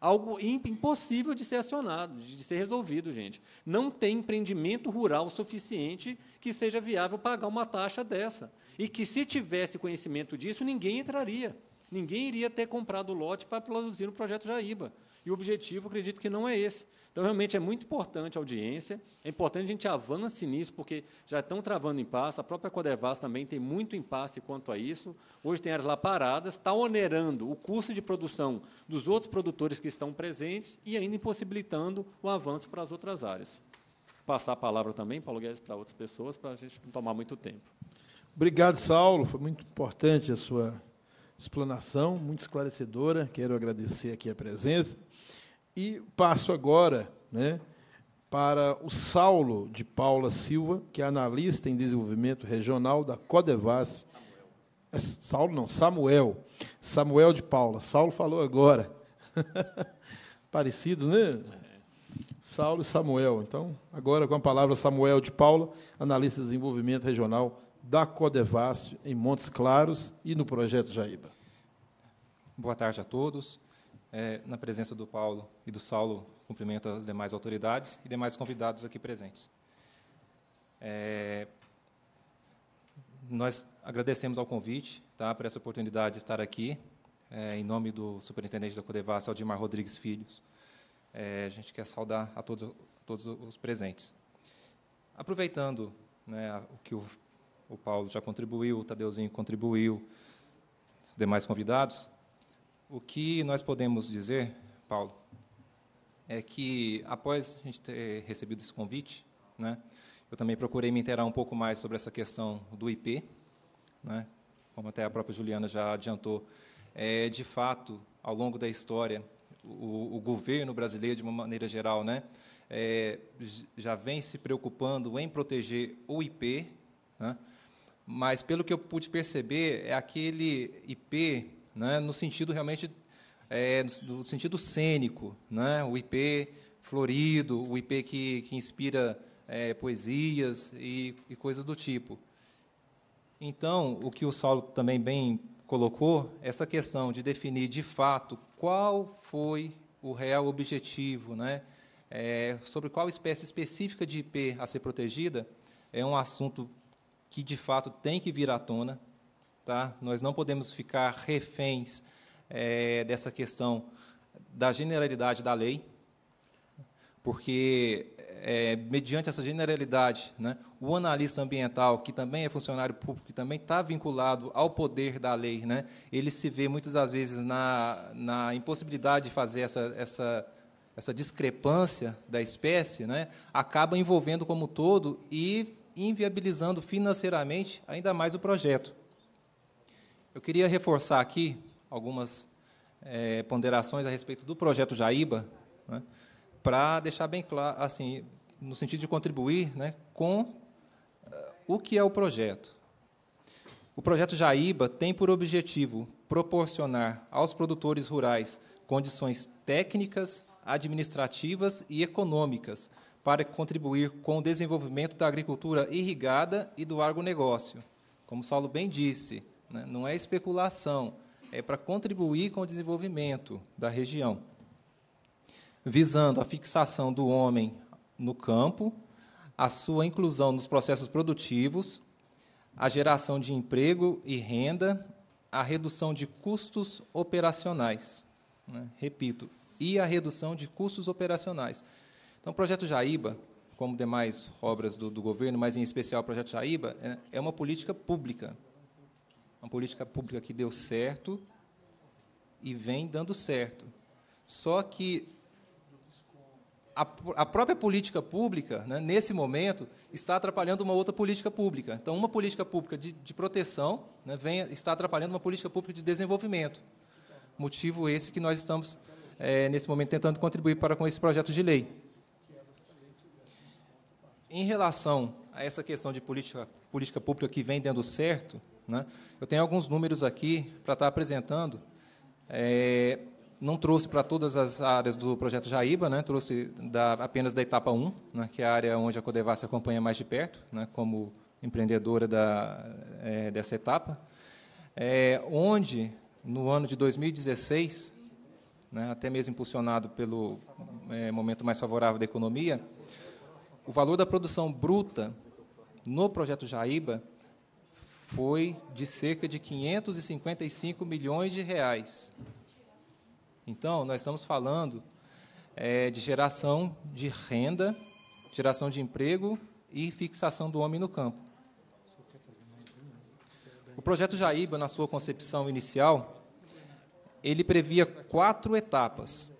Algo impossível de ser acionado, de ser resolvido, gente. Não tem empreendimento rural suficiente que seja viável pagar uma taxa dessa. E que, se tivesse conhecimento disso, ninguém entraria. Ninguém iria ter comprado o lote para produzir no projeto Jaíba. E o objetivo, acredito que não é esse. Então, realmente, é muito importante a audiência, é importante a gente avance nisso, porque já estão travando impasse, a própria Codevas também tem muito impasse quanto a isso. Hoje tem áreas lá paradas, está onerando o custo de produção dos outros produtores que estão presentes e ainda impossibilitando o avanço para as outras áreas. Passar a palavra também, Paulo Guedes, para outras pessoas, para a gente não tomar muito tempo. Obrigado, Saulo. Foi muito importante a sua explanação, muito esclarecedora. Quero agradecer aqui a presença. E passo agora né, para o Saulo de Paula Silva, que é analista em desenvolvimento regional da Codevas. É Saulo não, Samuel. Samuel de Paula. Saulo falou agora. Parecido, né? Saulo e Samuel. Então, agora com a palavra Samuel de Paula, analista de desenvolvimento regional da Codevas em Montes Claros e no projeto Jaíba. Boa tarde a todos é, na presença do Paulo e do Saulo, cumprimento as demais autoridades e demais convidados aqui presentes. É, nós agradecemos ao convite, tá, por essa oportunidade de estar aqui, é, em nome do superintendente da Codevassa, Aldimar Rodrigues Filhos. É, a gente quer saudar a todos, todos os presentes. Aproveitando né, o que o, o Paulo já contribuiu, o Tadeuzinho contribuiu, os demais convidados, o que nós podemos dizer, Paulo, é que após a gente ter recebido esse convite, né, eu também procurei me interar um pouco mais sobre essa questão do IP, né, como até a própria Juliana já adiantou. É, de fato, ao longo da história, o, o governo brasileiro, de uma maneira geral, né, é, já vem se preocupando em proteger o IP, né, mas pelo que eu pude perceber, é aquele IP né, no sentido realmente é, no sentido cênico, né, o IP florido, o IP que, que inspira é, poesias e, e coisas do tipo. Então, o que o Saulo também bem colocou, essa questão de definir de fato qual foi o real objetivo, né, é, sobre qual espécie específica de IP a ser protegida, é um assunto que de fato tem que vir à tona, Tá? Nós não podemos ficar reféns é, dessa questão da generalidade da lei, porque, é, mediante essa generalidade, né, o analista ambiental, que também é funcionário público, que também está vinculado ao poder da lei, né, ele se vê muitas das vezes na, na impossibilidade de fazer essa, essa, essa discrepância da espécie, né, acaba envolvendo como todo e inviabilizando financeiramente ainda mais o projeto. Eu queria reforçar aqui algumas é, ponderações a respeito do projeto Jaíba, né, para deixar bem claro, assim, no sentido de contribuir né, com eh, o que é o projeto. O projeto Jaíba tem por objetivo proporcionar aos produtores rurais condições técnicas, administrativas e econômicas para contribuir com o desenvolvimento da agricultura irrigada e do agronegócio. Como Saulo bem disse, né? não é especulação, é para contribuir com o desenvolvimento da região, visando a fixação do homem no campo, a sua inclusão nos processos produtivos, a geração de emprego e renda, a redução de custos operacionais. Né? Repito, e a redução de custos operacionais. Então, o projeto Jaíba, como demais obras do, do governo, mas em especial o projeto Jaíba, é, é uma política pública uma política pública que deu certo e vem dando certo. Só que a, a própria política pública, né, nesse momento, está atrapalhando uma outra política pública. Então, uma política pública de, de proteção né, vem, está atrapalhando uma política pública de desenvolvimento. Motivo esse que nós estamos, é, nesse momento, tentando contribuir para com esse projeto de lei. Em relação a essa questão de política, política pública que vem dando certo, né? Eu tenho alguns números aqui para estar tá apresentando. É, não trouxe para todas as áreas do projeto Jaíba, né? trouxe da, apenas da etapa 1, né? que é a área onde a se acompanha mais de perto, né? como empreendedora da, é, dessa etapa, é, onde, no ano de 2016, né? até mesmo impulsionado pelo é, momento mais favorável da economia, o valor da produção bruta no projeto Jaíba foi de cerca de 555 milhões de reais. Então, nós estamos falando é, de geração de renda, geração de emprego e fixação do homem no campo. O projeto Jaíba, na sua concepção inicial, ele previa quatro etapas,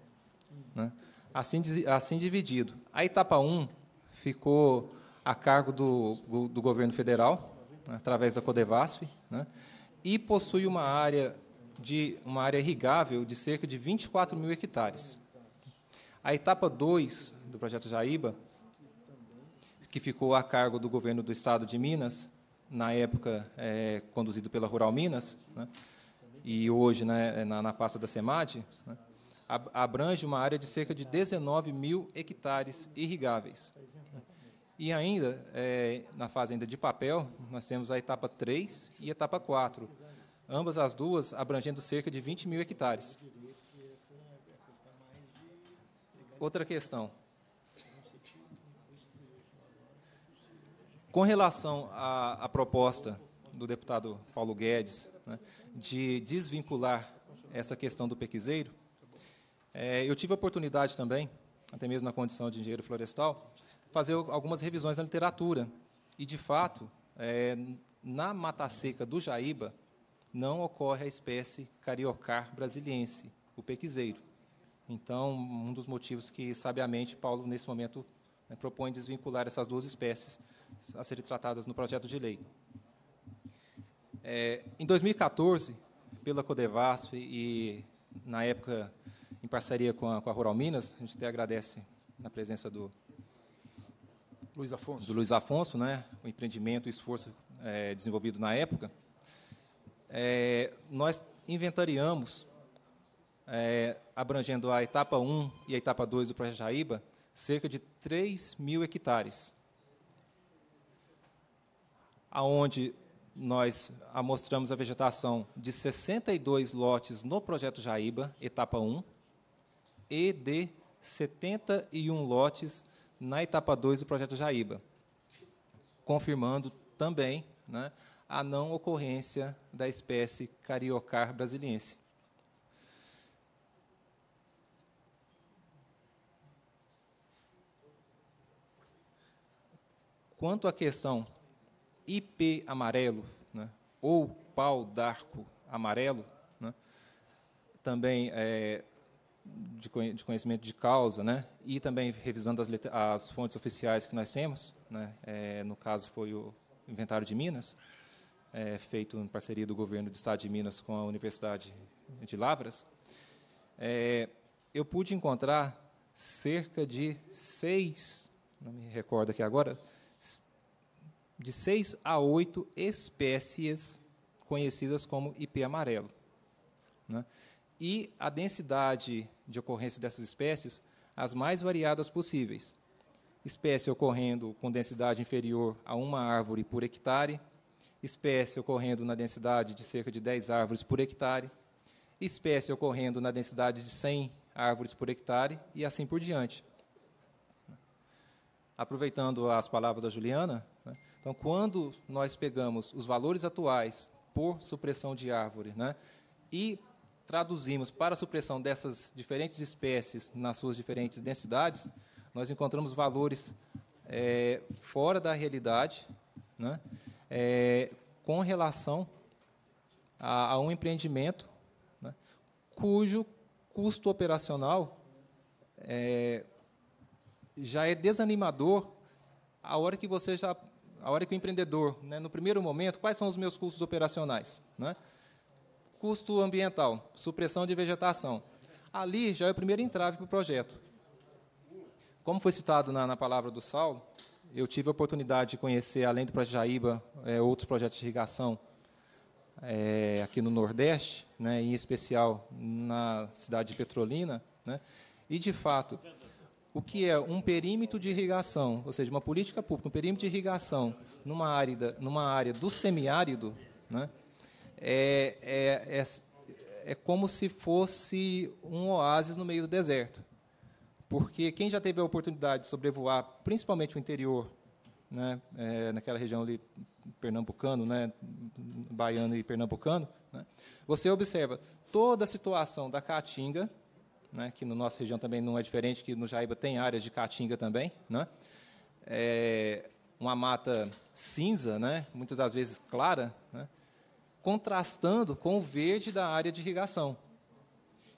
né? assim, assim dividido. A etapa 1 um ficou a cargo do, do governo federal, né, através da Codevasf, né? e possui uma área de uma área irrigável de cerca de 24 mil hectares. A etapa 2 do projeto Jaíba, que ficou a cargo do governo do estado de Minas, na época é, conduzido pela Rural Minas, né? e hoje né, é, na, na, pasta da SEMAD, né? abrange uma área de cerca de 19 mil hectares irrigáveis. E ainda, é, na fase ainda de papel, nós temos a etapa 3 e a etapa 4, ambas as duas abrangendo cerca de 20 mil hectares. Outra questão. Com relação à, à proposta do deputado Paulo Guedes né, de desvincular essa questão do pequiseiro, é, eu tive a oportunidade também, até mesmo na condição de engenheiro florestal, fazer algumas revisões na literatura. E, de fato, é, na mata seca do Jaíba, não ocorre a espécie cariocar brasiliense, o pequiseiro. Então, um dos motivos que, sabiamente, Paulo, nesse momento, né, propõe desvincular essas duas espécies a serem tratadas no projeto de lei. É, em 2014, pela Codevasf e, na época, em parceria com a, com a Rural Minas, a gente até agradece na presença do Luiz Afonso. do Luiz Afonso, né? o empreendimento e o esforço é, desenvolvido na época, é, nós inventariamos, é, abrangendo a etapa 1 e a etapa 2 do Projeto Jaíba, cerca de 3 mil hectares, aonde nós amostramos a vegetação de 62 lotes no Projeto Jaíba, etapa 1, e de 71 lotes no na etapa 2 do projeto Jaíba, confirmando também né, a não ocorrência da espécie cariocar brasiliense. Quanto à questão IP amarelo, né, ou pau d'arco amarelo, né, também é, de, conhecimento de causa, né? E também revisando as, as fontes oficiais que nós temos, né? É, no caso foi o inventário de Minas, é, feito em parceria do governo do Estado de Minas com a Universidade de Lavras. É, eu pude encontrar cerca de seis, não me recordo aqui agora, de seis a oito espécies conhecidas como IP amarelo, né? e a densidade de ocorrência dessas espécies as mais variadas possíveis. Espécie ocorrendo com densidade inferior a uma árvore por hectare, espécie ocorrendo na densidade de cerca de 10 árvores por hectare, espécie ocorrendo na densidade de 100 árvores por hectare e assim por diante. Aproveitando as palavras da Juliana, né, então, quando nós pegamos os valores atuais por supressão de árvore né, e traduzimos para a supressão dessas diferentes espécies nas suas diferentes densidades, nós encontramos valores é, fora da realidade né, é, com relação a, a um empreendimento né, cujo custo operacional é, já é desanimador a hora que você já a hora que o empreendedor, né, no primeiro momento, quais são os meus custos operacionais? Né? custo ambiental, supressão de vegetação. Ali já é o primeiro entrave para o projeto. Como foi citado na, na palavra do Saulo, eu tive a oportunidade de conhecer, além do projeto Jaíba, é, outros projetos de irrigação é, aqui no Nordeste, né, em especial na cidade de Petrolina. Né, e, de fato, o que é um perímetro de irrigação, ou seja, uma política pública, um perímetro de irrigação numa área, numa área do semiárido, né, é, é, é, é como se fosse um oásis no meio do deserto. Porque quem já teve a oportunidade de sobrevoar, principalmente o interior, né, é, naquela região ali pernambucano, né, baiano e pernambucano, né, você observa toda a situação da caatinga, né, que na nossa região também não é diferente, que no Jaiba tem áreas de caatinga também, né, é uma mata cinza, né, muitas das vezes clara, né, contrastando com o verde da área de irrigação.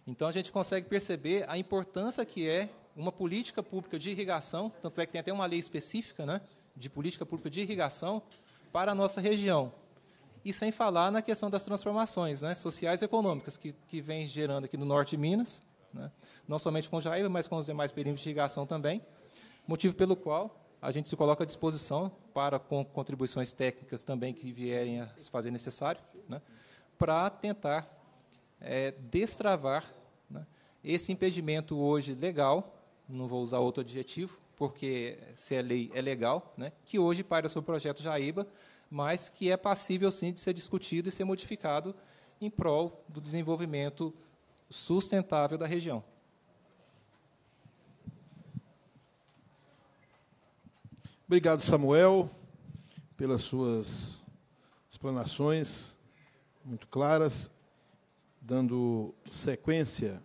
Então a gente consegue perceber a importância que é uma política pública de irrigação, tanto é que tem até uma lei específica né, de política pública de irrigação para a nossa região. E sem falar na questão das transformações né, sociais e econômicas que, que vem gerando aqui no norte de Minas, né, não somente com Jaíba, mas com os demais períodos de irrigação também, motivo pelo qual a gente se coloca à disposição para com contribuições técnicas também que vierem a se fazer necessário, né, para tentar é, destravar né, esse impedimento hoje legal, não vou usar outro adjetivo, porque se é lei é legal, né, que hoje paira sobre o projeto Jaíba, mas que é passível sim de ser discutido e ser modificado em prol do desenvolvimento sustentável da região. Obrigado, Samuel, pelas suas explanações muito claras, dando sequência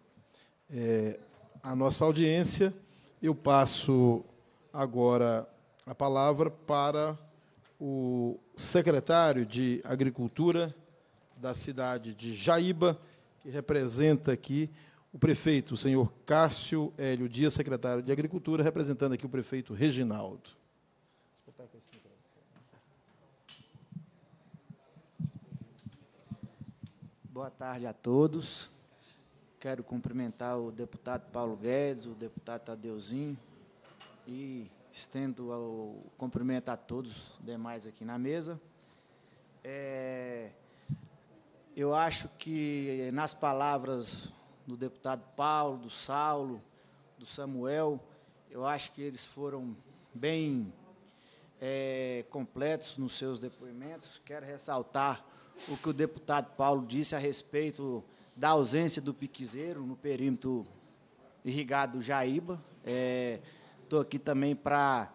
é, à nossa audiência. Eu passo agora a palavra para o secretário de Agricultura da cidade de Jaíba, que representa aqui o prefeito, o senhor Cássio Hélio Dias, secretário de Agricultura, representando aqui o prefeito Reginaldo. Boa tarde a todos. Quero cumprimentar o deputado Paulo Guedes, o deputado Tadeuzinho e estendo o cumprimento a todos os demais aqui na mesa. É, eu acho que nas palavras do deputado Paulo, do Saulo, do Samuel, eu acho que eles foram bem é, completos nos seus depoimentos. Quero ressaltar o que o deputado Paulo disse a respeito da ausência do piquizeiro no perímetro irrigado do Jaíba. Estou é, aqui também para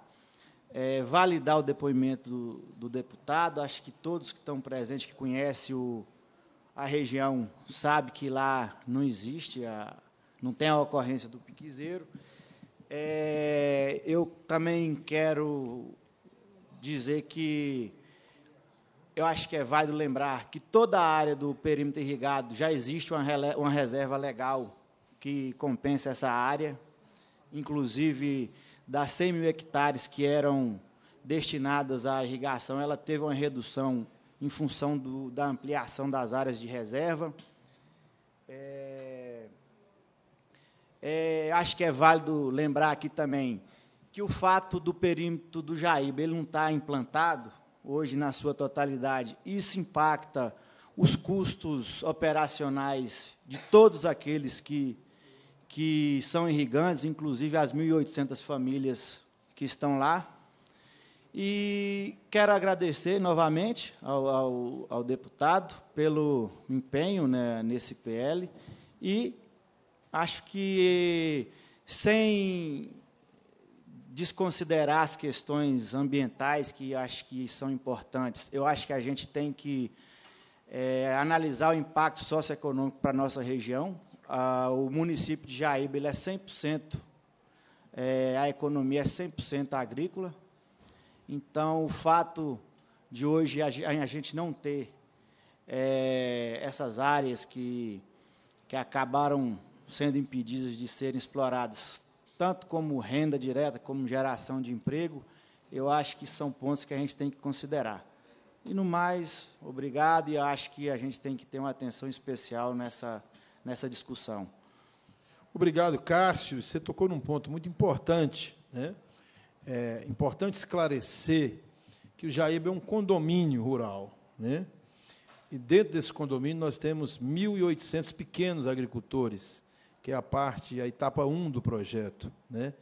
é, validar o depoimento do, do, deputado. Acho que todos que estão presentes, que conhecem o, a região, sabem que lá não existe, a, não tem a ocorrência do piquizeiro. É, eu também quero dizer que eu acho que é válido lembrar que toda a área do perímetro irrigado já existe uma, uma reserva legal que compensa essa área, inclusive das 100 mil hectares que eram destinadas à irrigação, ela teve uma redução em função do, da ampliação das áreas de reserva. É, é, acho que é válido lembrar aqui também que o fato do perímetro do Jaíba ele não estar tá implantado hoje na sua totalidade. Isso impacta os custos operacionais de todos aqueles que, que são irrigantes, inclusive as 1.800 famílias que estão lá. E quero agradecer novamente ao, ao, ao deputado pelo empenho né, nesse PL e acho que sem desconsiderar as questões ambientais que acho que são importantes. Eu acho que a gente tem que é, analisar o impacto socioeconômico para a nossa região. Ah, o município de Jaíba ele é 100%, é, a economia é 100% agrícola. Então, o fato de hoje a, a gente não ter é, essas áreas que, que acabaram sendo impedidas de serem exploradas tanto como renda direta, como geração de emprego, eu acho que são pontos que a gente tem que considerar. E no mais, obrigado, e acho que a gente tem que ter uma atenção especial nessa, nessa discussão. Obrigado, Cássio. Você tocou num ponto muito importante. Né? É importante esclarecer que o Jaíba é um condomínio rural. Né? E dentro desse condomínio nós temos 1.800 pequenos agricultores que é a parte, a etapa 1 um do projeto. Né?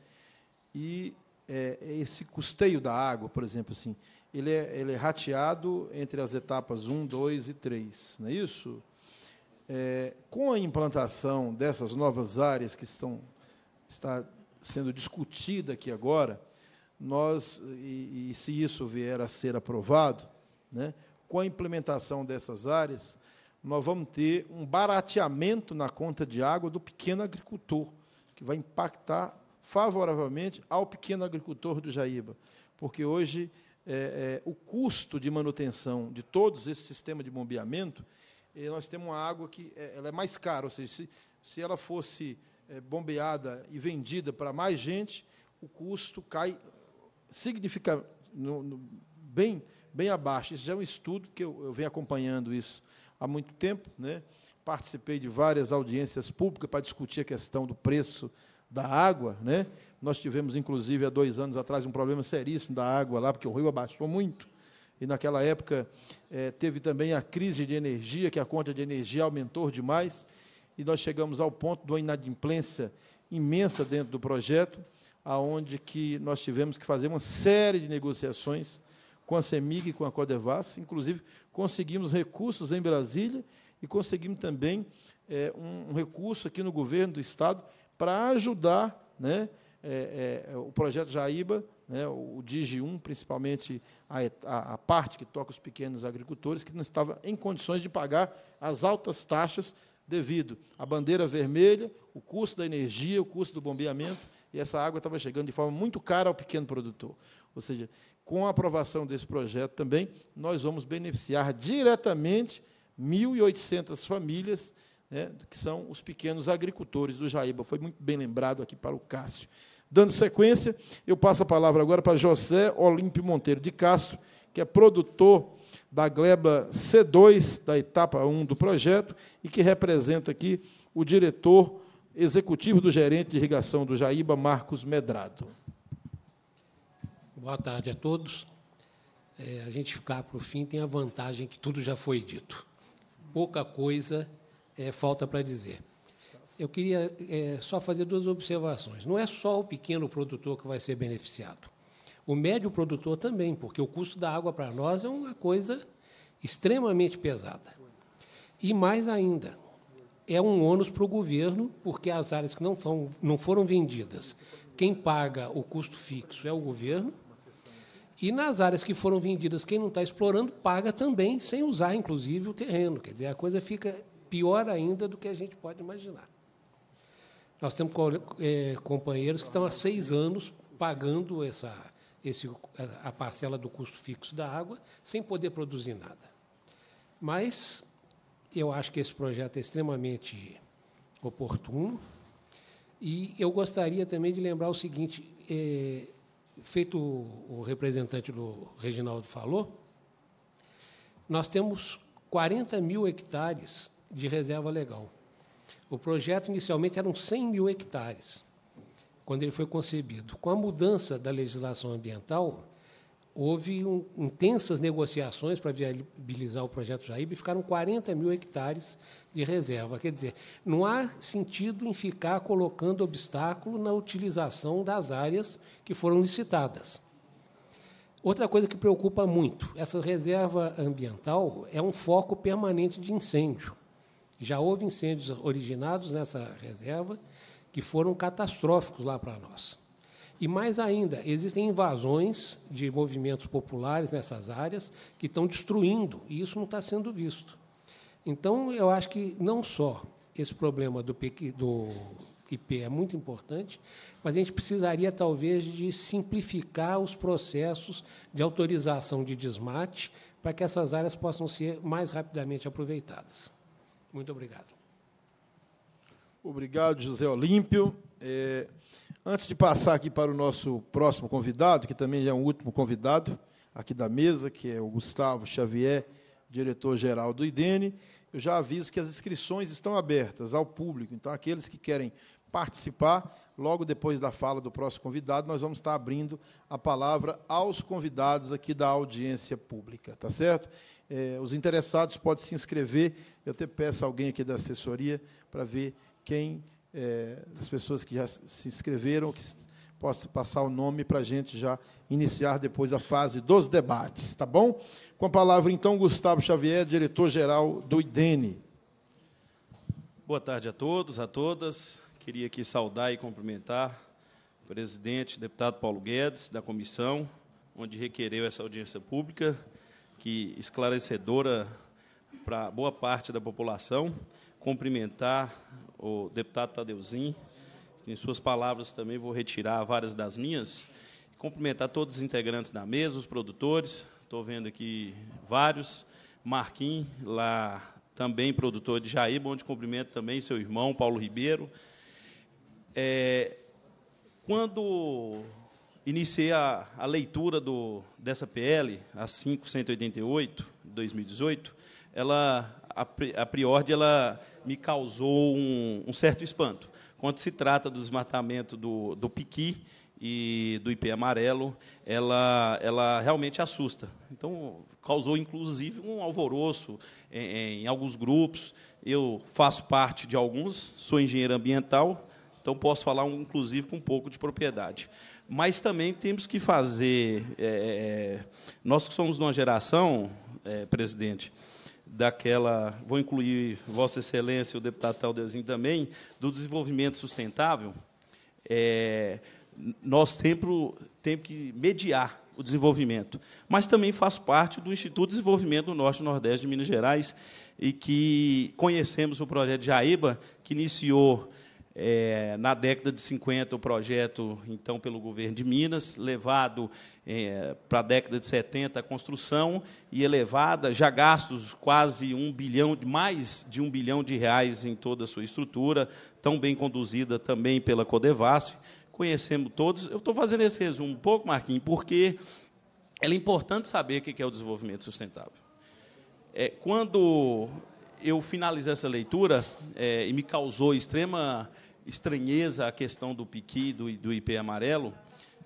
E é, esse custeio da água, por exemplo, assim, ele é, ele é rateado entre as etapas 1, 2 e 3, não é isso? É, com a implantação dessas novas áreas que estão está sendo discutida aqui agora, nós, e, e se isso vier a ser aprovado, né, com a implementação dessas áreas, nós vamos ter um barateamento na conta de água do pequeno agricultor, que vai impactar favoravelmente ao pequeno agricultor do Jaíba. Porque hoje é, é, o custo de manutenção de todos esse sistema de bombeamento, eh, nós temos uma água que é, ela é mais cara, ou seja, se, se ela fosse é, bombeada e vendida para mais gente, o custo cai significativamente bem, bem abaixo. Isso já é um estudo que eu, eu venho acompanhando isso há muito tempo, né? participei de várias audiências públicas para discutir a questão do preço da água. Né? Nós tivemos, inclusive, há dois anos atrás, um problema seríssimo da água lá, porque o rio abaixou muito. E naquela época eh, teve também a crise de energia, que a conta de energia aumentou demais, e nós chegamos ao ponto de uma inadimplência imensa dentro do projeto, aonde que nós tivemos que fazer uma série de negociações com a CEMIG e com a Codevas. Inclusive, conseguimos recursos em Brasília e conseguimos também é, um, um, recurso aqui no governo do Estado para ajudar né, é, é, o projeto Jaíba, né, o, DIGI-1, principalmente a, a, a, parte que toca os pequenos agricultores, que não estava em condições de pagar as altas taxas devido à bandeira vermelha, o custo da energia, o custo do bombeamento, e essa água estava chegando de forma muito cara ao pequeno produtor. Ou seja, com a aprovação desse projeto também, nós vamos beneficiar diretamente 1.800 famílias, né, que são os pequenos agricultores do Jaíba. Foi muito bem lembrado aqui para o Cássio. Dando sequência, eu passo a palavra agora para José Olímpio Monteiro de Castro, que é produtor da gleba C2, da etapa 1 do projeto, e que representa aqui o diretor executivo do gerente de irrigação do Jaíba, Marcos Medrado. Boa tarde a todos. É, a gente ficar para o fim tem a vantagem que tudo já foi dito. Pouca coisa é, falta para dizer. Eu queria é, só fazer duas observações. Não é só o pequeno produtor que vai ser beneficiado. O médio produtor também, porque o custo da água para nós é uma coisa extremamente pesada. E mais ainda, é um ônus para o governo, porque as áreas que não, são, não foram vendidas, quem paga o custo fixo é o governo, e nas áreas que foram vendidas, quem não está explorando paga também, sem usar, inclusive, o terreno. Quer dizer, a coisa fica pior ainda do que a gente pode imaginar. Nós temos é, companheiros que estão há seis anos pagando essa, esse, a parcela do custo fixo da água, sem poder produzir nada. Mas eu acho que esse projeto é extremamente oportuno. E eu gostaria também de lembrar o seguinte: é, feito o representante do Reginaldo falou, nós temos 40 mil hectares de reserva legal. O projeto inicialmente eram 100 mil hectares, quando ele foi concebido. Com a mudança da legislação ambiental, houve um, intensas negociações para viabilizar o projeto Jaíbe e ficaram 40 mil hectares de reserva. Quer dizer, não há sentido em ficar colocando obstáculo na utilização das áreas que foram licitadas. Outra coisa que preocupa muito, essa reserva ambiental é um foco permanente de incêndio. Já houve incêndios originados nessa reserva que foram catastróficos lá para nós. E mais ainda, existem invasões de movimentos populares nessas áreas que estão destruindo, e isso não está sendo visto. Então, eu acho que não só esse problema do, PQ, do IP é muito importante, mas a gente precisaria, talvez, de simplificar os processos de autorização de desmate para que essas áreas possam ser mais rapidamente aproveitadas. Muito obrigado. Obrigado, José Olímpio. É... Antes de passar aqui para o nosso próximo convidado, que também é o um último convidado aqui da mesa, que é o Gustavo Xavier, diretor-geral do IDENE, eu já aviso que as inscrições estão abertas ao público. Então, aqueles que querem participar, logo depois da fala do próximo convidado, nós vamos estar abrindo a palavra aos convidados aqui da audiência pública, tá certo? É, os interessados podem se inscrever. Eu até peço alguém aqui da assessoria para ver quem é, das pessoas que já se inscreveram, que possa passar o nome para a gente já iniciar depois a fase dos debates, tá bom? Com a palavra, então, Gustavo Xavier, diretor-geral do IDENE. Boa tarde a todos, a todas. Queria aqui saudar e cumprimentar o presidente, deputado Paulo Guedes, da comissão, onde requereu essa audiência pública, que esclarecedora para boa parte da população cumprimentar o deputado Tadeuzinho, em suas palavras também vou retirar várias das minhas, cumprimentar todos os integrantes da mesa, os produtores, estou vendo aqui vários, Marquinhos, lá também produtor de bom de cumprimento também seu irmão, Paulo Ribeiro. É, quando iniciei a, a leitura do, dessa PL, a 5188, 2018, ela, a, a priori, ela me causou um, um certo espanto. Quando se trata do desmatamento do, do piqui, e do IP amarelo, ela, ela realmente assusta. Então, causou inclusive um alvoroço em, em, alguns grupos. Eu faço parte de alguns, sou engenheiro ambiental, então posso falar, inclusive, com um pouco de propriedade. Mas também temos que fazer. É, é, é nós que somos de uma geração, é, presidente, daquela, vou incluir Vossa Excelência e o deputado Taldezinho também, do desenvolvimento sustentável, é, nós sempre temos que mediar o desenvolvimento, mas também faz parte do Instituto de Desenvolvimento do Norte e Nordeste de Minas Gerais e que conhecemos o projeto Jaíba, que iniciou é, na década de 50, o projeto, então, pelo governo de Minas, levado é, para a década de 70, a construção e elevada, já gastos quase um bilhão, mais de um bilhão de reais em toda a sua estrutura, tão bem conduzida também pela Codevasf. Conhecemos todos. Eu estou fazendo esse resumo um pouco, Marquinhos, porque é importante saber o que é o desenvolvimento sustentável. É, quando eu finalizei essa leitura, é, e me causou extrema estranheza a questão do piqui do, do IP amarelo.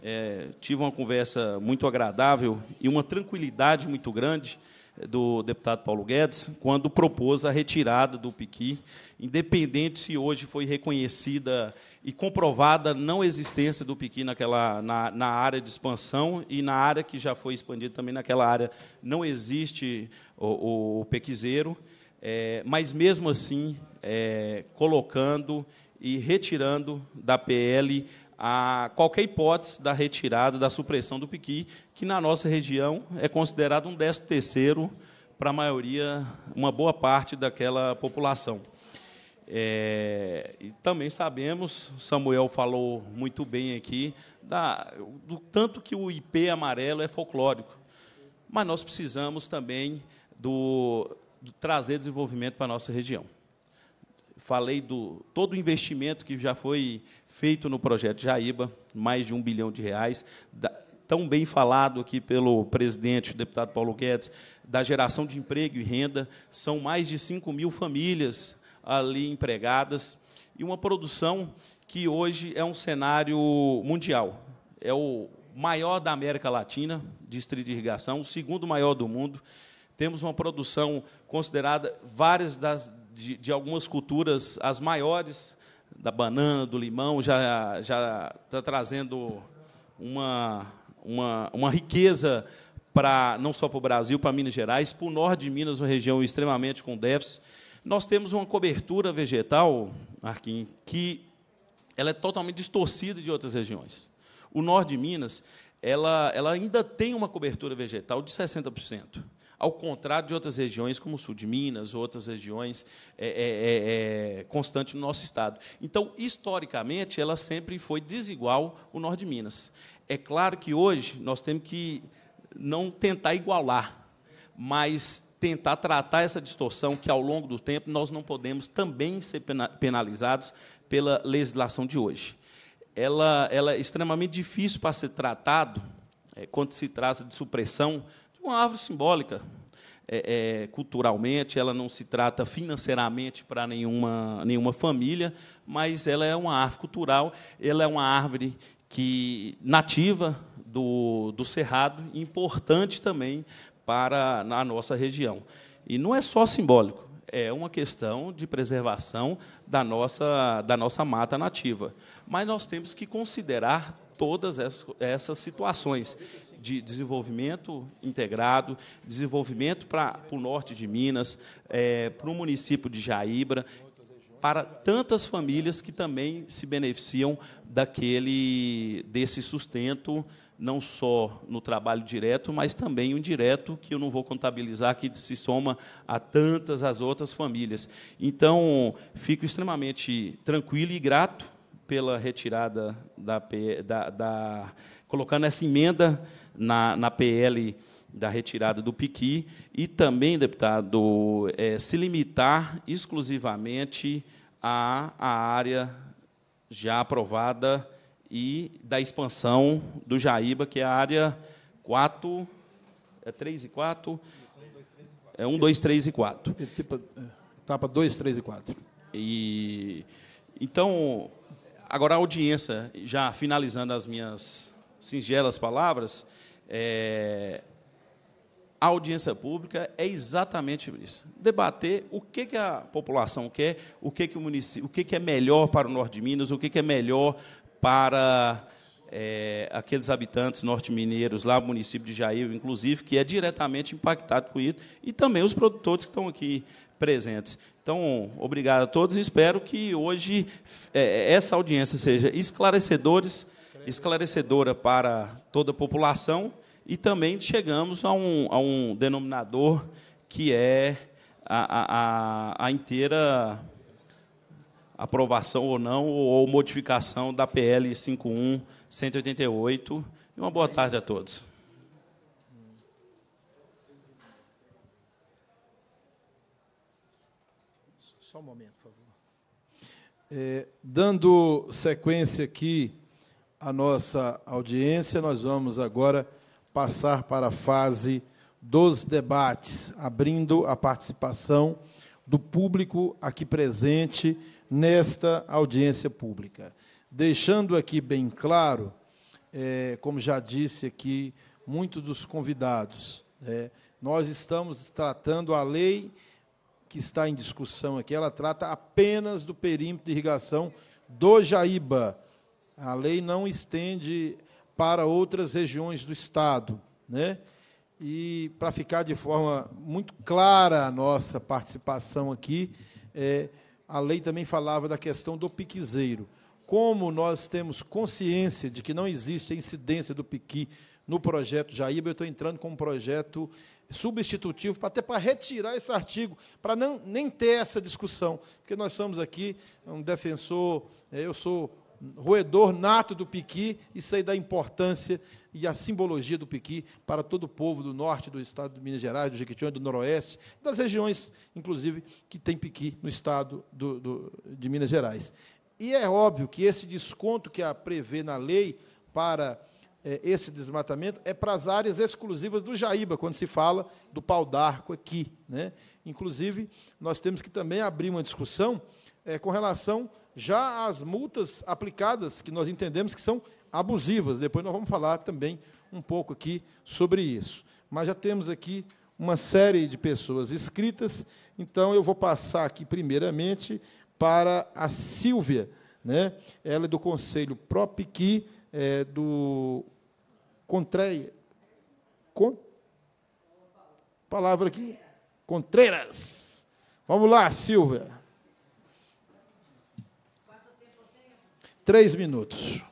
É, tive uma conversa muito agradável e uma tranquilidade muito grande é, do deputado Paulo Guedes quando propôs a retirada do piqui, independente se hoje foi reconhecida e comprovada não existência do piqui naquela, na, na área de expansão e na área que já foi expandida também naquela área não existe o, o pequizeiro, é, mas mesmo assim é, colocando e retirando da PL a qualquer hipótese da retirada, da supressão do piqui, que na nossa região é considerado um décimo terceiro para a maioria, uma boa parte daquela população. É, e também sabemos, Samuel falou muito bem aqui, da, do tanto que o IP amarelo é folclórico. Mas nós precisamos também do, do trazer desenvolvimento para a nossa região falei do todo o investimento que já foi feito no projeto Jaíba, mais de um bilhão de reais, da, tão bem falado aqui pelo presidente, o deputado Paulo Guedes, da geração de emprego e renda, são mais de 5 mil famílias ali empregadas, e uma produção que hoje é um cenário mundial, é o maior da América Latina, distrito de irrigação, o segundo maior do mundo, temos uma produção considerada várias das de, de algumas culturas, as maiores, da banana, do limão, já está trazendo uma, uma, uma riqueza para não só para o Brasil, para Minas Gerais, para o norte de Minas, uma região extremamente com déficit. Nós temos uma cobertura vegetal, Marquinhos, que ela é totalmente distorcida de outras regiões. O norte de Minas, ela, ela ainda tem uma cobertura vegetal de 60%. Ao contrário de outras regiões, como o sul de Minas, outras regiões, é, é, é, é constante no nosso estado. Então, historicamente, ela sempre foi desigual o norte de Minas. É claro que hoje nós temos que não tentar igualar, mas tentar tratar essa distorção que, ao longo do tempo, nós não podemos também ser penalizados pela legislação de hoje. Ela, ela é extremamente difícil para ser tratado é, quando se trata de supressão uma árvore simbólica. É, é, culturalmente, ela não se trata financeiramente para nenhuma, nenhuma família, mas ela é uma árvore cultural, ela é uma árvore que nativa do, do Cerrado, importante também para a nossa região. E não é só simbólico, é uma questão de preservação da nossa, da nossa mata nativa. Mas nós temos que considerar todas essas situações de desenvolvimento integrado, desenvolvimento para o norte de Minas, é, para o município de Jaíbra, para tantas famílias que também se beneficiam daquele desse sustento não só no trabalho direto, mas também indireto, que eu não vou contabilizar, que se soma a tantas as outras famílias. Então, fico extremamente tranquilo e grato pela retirada da, da, da colocando essa emenda na, na PL da retirada do piqui e também, deputado, é, se limitar exclusivamente à, à área já aprovada e da expansão do Jaíba, que é a área 4, é 3 e 4? É 1, 2, 3 e 4. É, tipo, é, etapa 2, 3 e 4. E, então, agora a audiência, já finalizando as minhas singelas palavras, é, a audiência pública é exatamente isso. Debater o que, que a população quer, o que, que o município, o que, que é melhor para o norte de Minas, o que, que é melhor para é, aqueles habitantes norte-mineiros lá, município de Jair, inclusive, que é diretamente impactado com isso, e também os produtores que estão aqui presentes. Então, obrigado a todos. Espero que hoje é, essa audiência seja esclarecedora para toda a população e também chegamos a um, a um denominador que é a, a, a inteira aprovação ou não, ou, modificação da PL 51-188. E uma boa tarde a todos. Só um momento, por favor. É, dando sequência aqui à nossa audiência, nós vamos agora passar para a fase dos debates, abrindo a participação do público aqui presente nesta audiência pública. Deixando aqui bem claro, é, como já disse aqui, muitos dos convidados, é, nós estamos tratando a lei que está em discussão aqui, ela trata apenas do perímetro de irrigação do Jaíba. A lei não estende para outras regiões do Estado. Né? E, para ficar de forma muito clara a nossa participação aqui, é, a lei também falava da questão do piquizeiro. Como nós temos consciência de que não existe a incidência do piqui no projeto Jaíba, eu estou entrando com um projeto substitutivo para até para retirar esse artigo, para não nem ter essa discussão, porque nós somos aqui um defensor, é, eu sou roedor nato do piqui e aí da importância e a simbologia do piqui para todo o povo do norte do estado de Minas Gerais, do Jequitinhonha, do Noroeste, das regiões, inclusive, que tem piqui no estado do, do, de Minas Gerais. E é óbvio que esse desconto que a prevê na lei para é, esse desmatamento é para as áreas exclusivas do Jaíba, quando se fala do pau d'arco aqui. Né? Inclusive, nós temos que também abrir uma discussão é, com relação já as multas aplicadas, que nós entendemos que são abusivas. Depois nós vamos falar também um pouco aqui sobre isso. Mas já temos aqui uma série de pessoas inscritas, então eu vou passar aqui primeiramente para a Silvia. Né? Ela é do Conselho PROPIC, é, do Contreia. Con... Palavra aqui? Contreiras. Vamos lá, Silvia. Três minutos.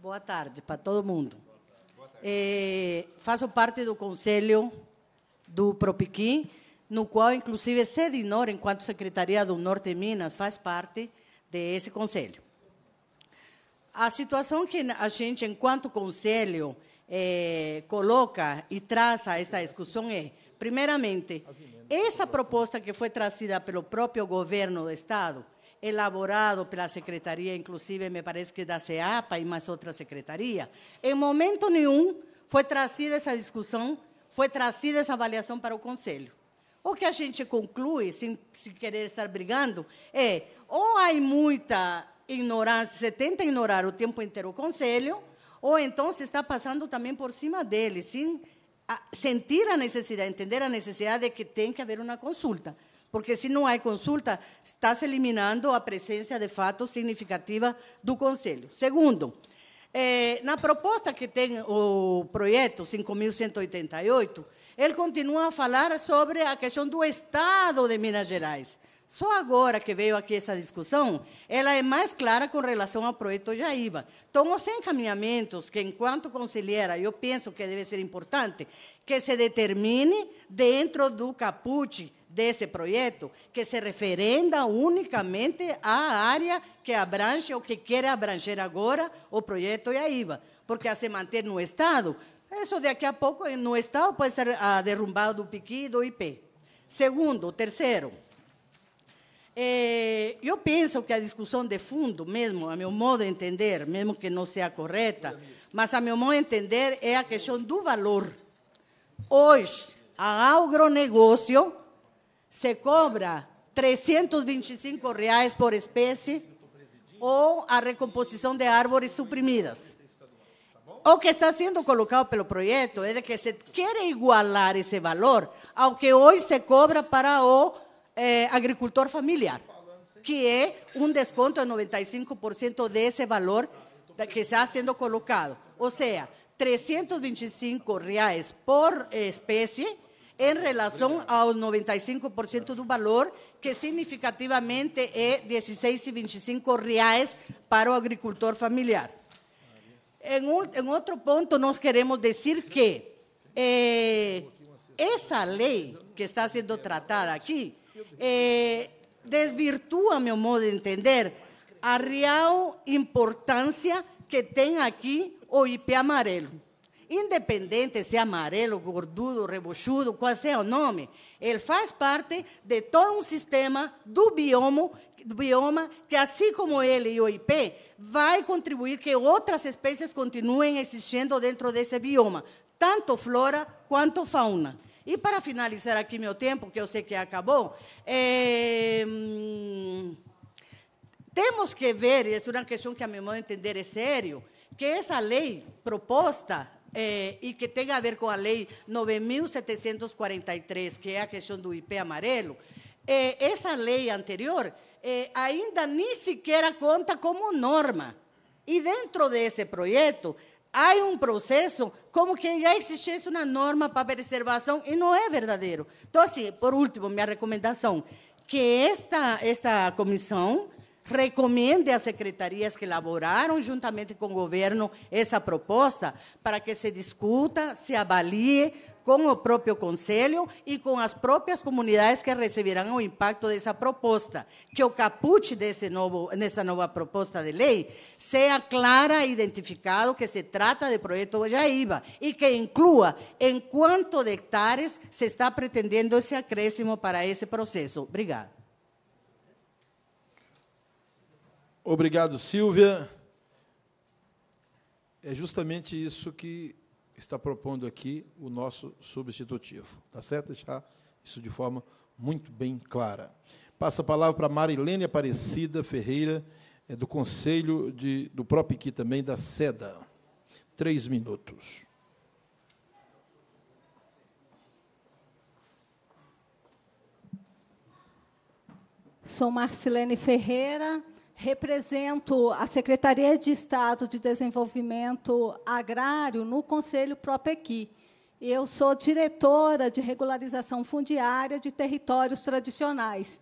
Boa tarde para todo mundo. É, faço parte do conselho do Propiquim, no qual, inclusive, Sedinor, enquanto Secretaria do Norte de Minas, faz parte desse conselho. A situação que a gente, enquanto conselho, é, coloca e traz a esta discussão é, primeiramente, essa proposta que foi trazida pelo próprio governo do Estado, elaborado pela secretaria, inclusive, me parece que da CEAPA e mais outra secretaria, em momento nenhum foi trazida essa discussão, foi trazida essa avaliação para o Conselho. O que a gente conclui, sem, sem querer estar brigando, é ou há muita ignorância, se tenta ignorar o tempo inteiro o Conselho, ou então se está passando também por cima dele, sim? a sentir a necessidade, entender a necessidade de que tem que haver uma consulta. Porque se não há consulta, está se eliminando a presença de fato significativa do Conselho. Segundo, eh, na proposta que tem o projeto 5.188, ele continua a falar sobre a questão do Estado de Minas Gerais. Só agora que veio aqui essa discussão, ela é mais clara com relação ao projeto Jaíba. Então, os encaminhamentos que, enquanto conselheira, eu penso que deve ser importante que se determine dentro do caput desse projeto que se referenda unicamente à área que abrange ou que quer abranger agora o projeto Jaíba, porque a se manter no Estado, isso daqui a pouco no Estado pode ser ah, derrumbado do PIQui e do IP. Segundo, terceiro, eh, penso que a discussão de fundo, mesmo, a meu modo de entender, mesmo que não seja correta, mas a meu modo de entender é a questão do valor. Hoje, a agronegócio se cobra 325 reais por espécie ou a recomposição de árvores suprimidas. O que está sendo colocado pelo projeto é que se quer igualar esse valor ao que hoje se cobra para o é, agricultor familiar, que é um desconto de 95% desse valor que está sendo colocado. Ou seja, 325 reais por espécie em relação aos 95% do valor, que significativamente é 25 reais para o agricultor familiar. Em, um, em, outro ponto, nós queremos dizer que eh, essa lei que está sendo tratada aqui eh, desvirtúa, meu modo de entender, a real importância que tem aqui o IP amarelo. Independente se é amarelo, gordudo, rebochudo, qual seja o nome, ele faz parte de todo um sistema do do bioma que, assim como ele e o IP, vai contribuir que outras espécies continuem existindo dentro desse bioma, tanto flora quanto fauna. E para finalizar aqui meu tempo, que eu sei que acabou, é, hum, temos que ver, e é uma questão que a minha mãe entender é sério, que essa lei proposta é, e que tem a ver com a lei 9.743, que é a questão do IP amarelo, é, essa lei anterior é, ainda nem sequer conta como norma. E dentro desse projeto, há um processo como que já existisse uma norma para preservação e não é verdadeiro. Então, assim, por último, minha recomendação, que esta, esta comissão recomende às secretarias que elaboraram juntamente com o governo essa proposta para que se discuta, se avalie, com o próprio Conselho e com as próprias comunidades que receberão o impacto dessa proposta. Que o caput desse novo, nessa nova proposta de lei seja clara e identificado que se trata de projeto Jaíba e que inclua em quanto de hectares se está pretendendo esse acréscimo para esse processo. Obrigado. Obrigado, Silvia. É justamente isso que está propondo aqui o nosso substitutivo. está certo? Deixar isso de forma muito bem clara. Passa a palavra para Marilene Aparecida Ferreira, é do Conselho de, do aqui também, da SEDA. Três minutos. Sou Marcilene Ferreira, Represento a Secretaria de Estado de Desenvolvimento Agrário no Conselho Propequi. Eu sou diretora de regularização fundiária de territórios tradicionais.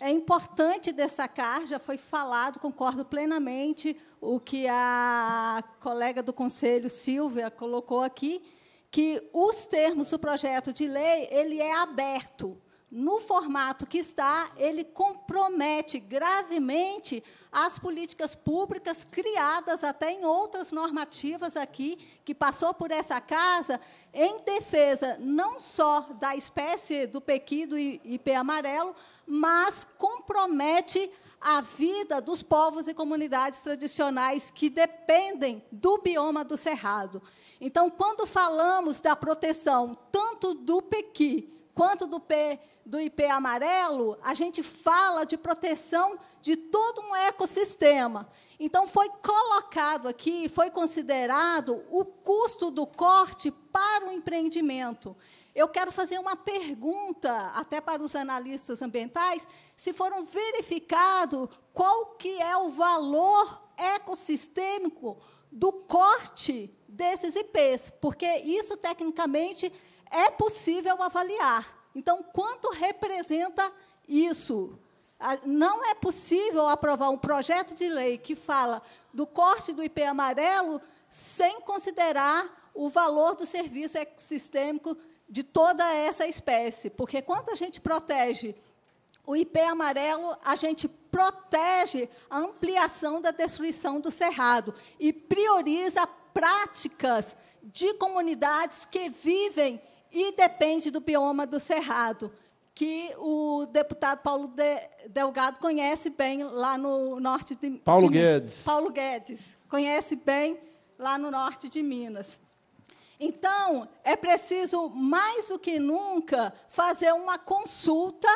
É importante destacar, já foi falado, concordo plenamente o que a colega do Conselho, Silvia, colocou aqui, que os termos do projeto de lei ele é aberto no formato que está, ele compromete gravemente as políticas públicas criadas até em outras normativas aqui, que passou por essa casa, em defesa não só da espécie do pequi do IP amarelo, mas compromete a vida dos povos e comunidades tradicionais que dependem do bioma do cerrado. Então, quando falamos da proteção tanto do pequi quanto do P do IP amarelo, a gente fala de proteção de todo um ecossistema. Então, foi colocado aqui, foi considerado o custo do corte para o empreendimento. Eu quero fazer uma pergunta, até para os analistas ambientais, se foram verificado qual que é o valor ecossistêmico do corte desses IPs, porque isso, tecnicamente, é possível avaliar. Então, quanto representa isso? Não é possível aprovar um projeto de lei que fala do corte do IP amarelo sem considerar o valor do serviço ecossistêmico de toda essa espécie, porque quando a gente protege o IP amarelo, a gente protege a ampliação da destruição do cerrado e prioriza práticas de comunidades que vivem e depende do bioma do Cerrado, que o deputado Paulo de Delgado conhece bem lá no norte de Paulo de Guedes. Paulo Guedes conhece bem lá no norte de Minas. Então, é preciso, mais do que nunca, fazer uma consulta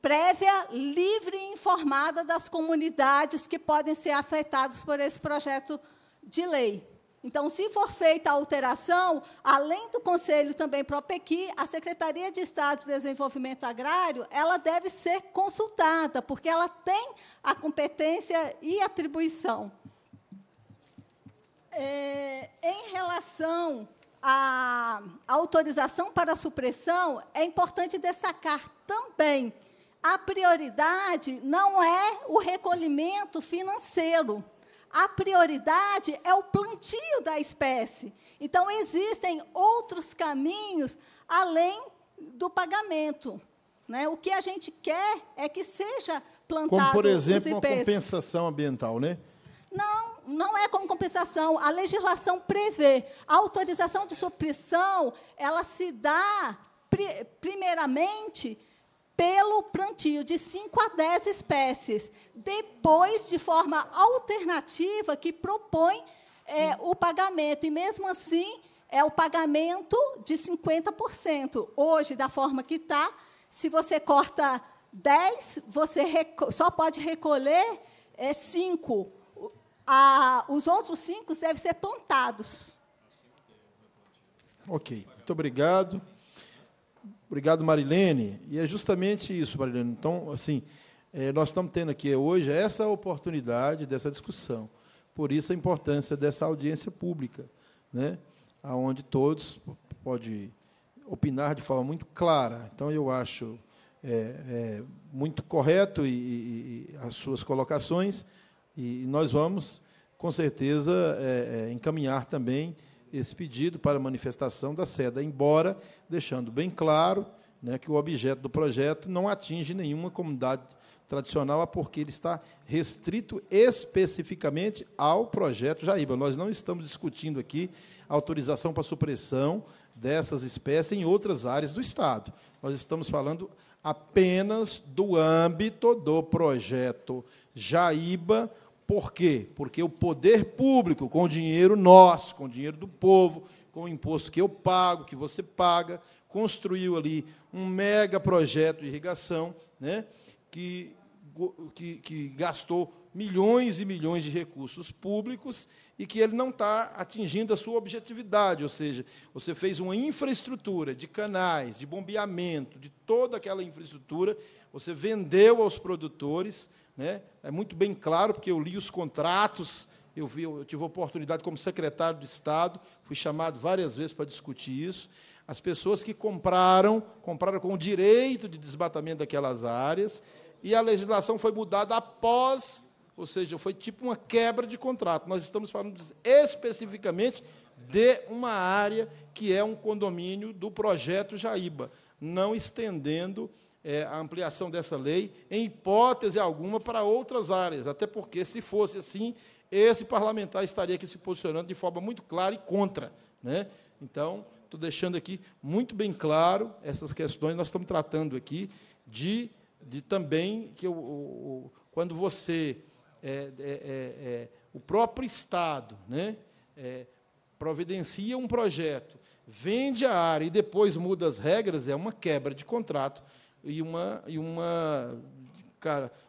prévia, livre e informada das comunidades que podem ser afetadas por esse projeto de lei. Então, se for feita a alteração, além do Conselho também PROPEQUI, a Secretaria de Estado de Desenvolvimento Agrário, ela deve ser consultada, porque ela tem a competência e atribuição. É, em relação à autorização para supressão, é importante destacar também a prioridade não é o recolhimento financeiro, a prioridade é o plantio da espécie. Então, existem outros caminhos além do pagamento. Né? O que a gente quer é que seja plantado. Como, por exemplo, uma compensação ambiental, né? Não, não é como compensação. A legislação prevê. A autorização de supressão, ela se dá, primeiramente, pelo plantio de 5 a 10 espécies, depois de forma alternativa que propõe é, o pagamento. E mesmo assim, é o pagamento de 50%. Hoje, da forma que está, se você corta 10, você só pode recolher é, 5. A, os outros 5 devem ser plantados. Ok, muito obrigado. Obrigado, Marilene. E é justamente isso, Marilene. Então, assim, eh, nós estamos tendo aqui hoje essa oportunidade dessa discussão. Por isso a importância dessa audiência pública, né? aonde todos podem opinar de forma muito clara. Então, eu acho é, é, muito correto e, e, as suas colocações, e nós vamos, com certeza, é, encaminhar também esse pedido para manifestação da SEDA, embora deixando bem claro né, que o objeto do projeto não atinge nenhuma comunidade tradicional, porque ele está restrito especificamente ao projeto Jaíba. Nós não estamos discutindo aqui autorização para supressão dessas espécies em outras áreas do Estado. Nós estamos falando apenas do âmbito do projeto Jaíba, por quê? Porque o poder público, com o dinheiro nosso, com o dinheiro do povo, com o imposto que eu pago, que você paga, construiu ali um mega projeto de irrigação, né, que, que, que gastou milhões e milhões de recursos públicos e que ele não está atingindo a sua objetividade, ou seja, você fez uma infraestrutura de canais, de bombeamento, de toda aquela infraestrutura, você vendeu aos produtores, né? É muito bem claro, porque eu li os contratos, eu, vi, eu tive a oportunidade como secretário de Estado, fui chamado várias vezes para discutir isso. As pessoas que compraram, compraram com o direito de desmatamento daquelas áreas, e a legislação foi mudada após, ou seja, foi tipo uma quebra de contrato. Nós estamos falando especificamente de uma área que é um condomínio do projeto Jaíba, não estendendo é, a ampliação dessa lei, em hipótese alguma, para outras áreas, até porque, se fosse assim, esse parlamentar estaria aqui se posicionando de forma muito clara e contra. Né? Então, estou deixando aqui muito bem claro essas questões, nós estamos tratando aqui de, de também que o, o quando você. É é, é, é, o próprio Estado né, é, providencia um projeto, vende a área e depois muda as regras, é uma quebra de contrato e uma, e uma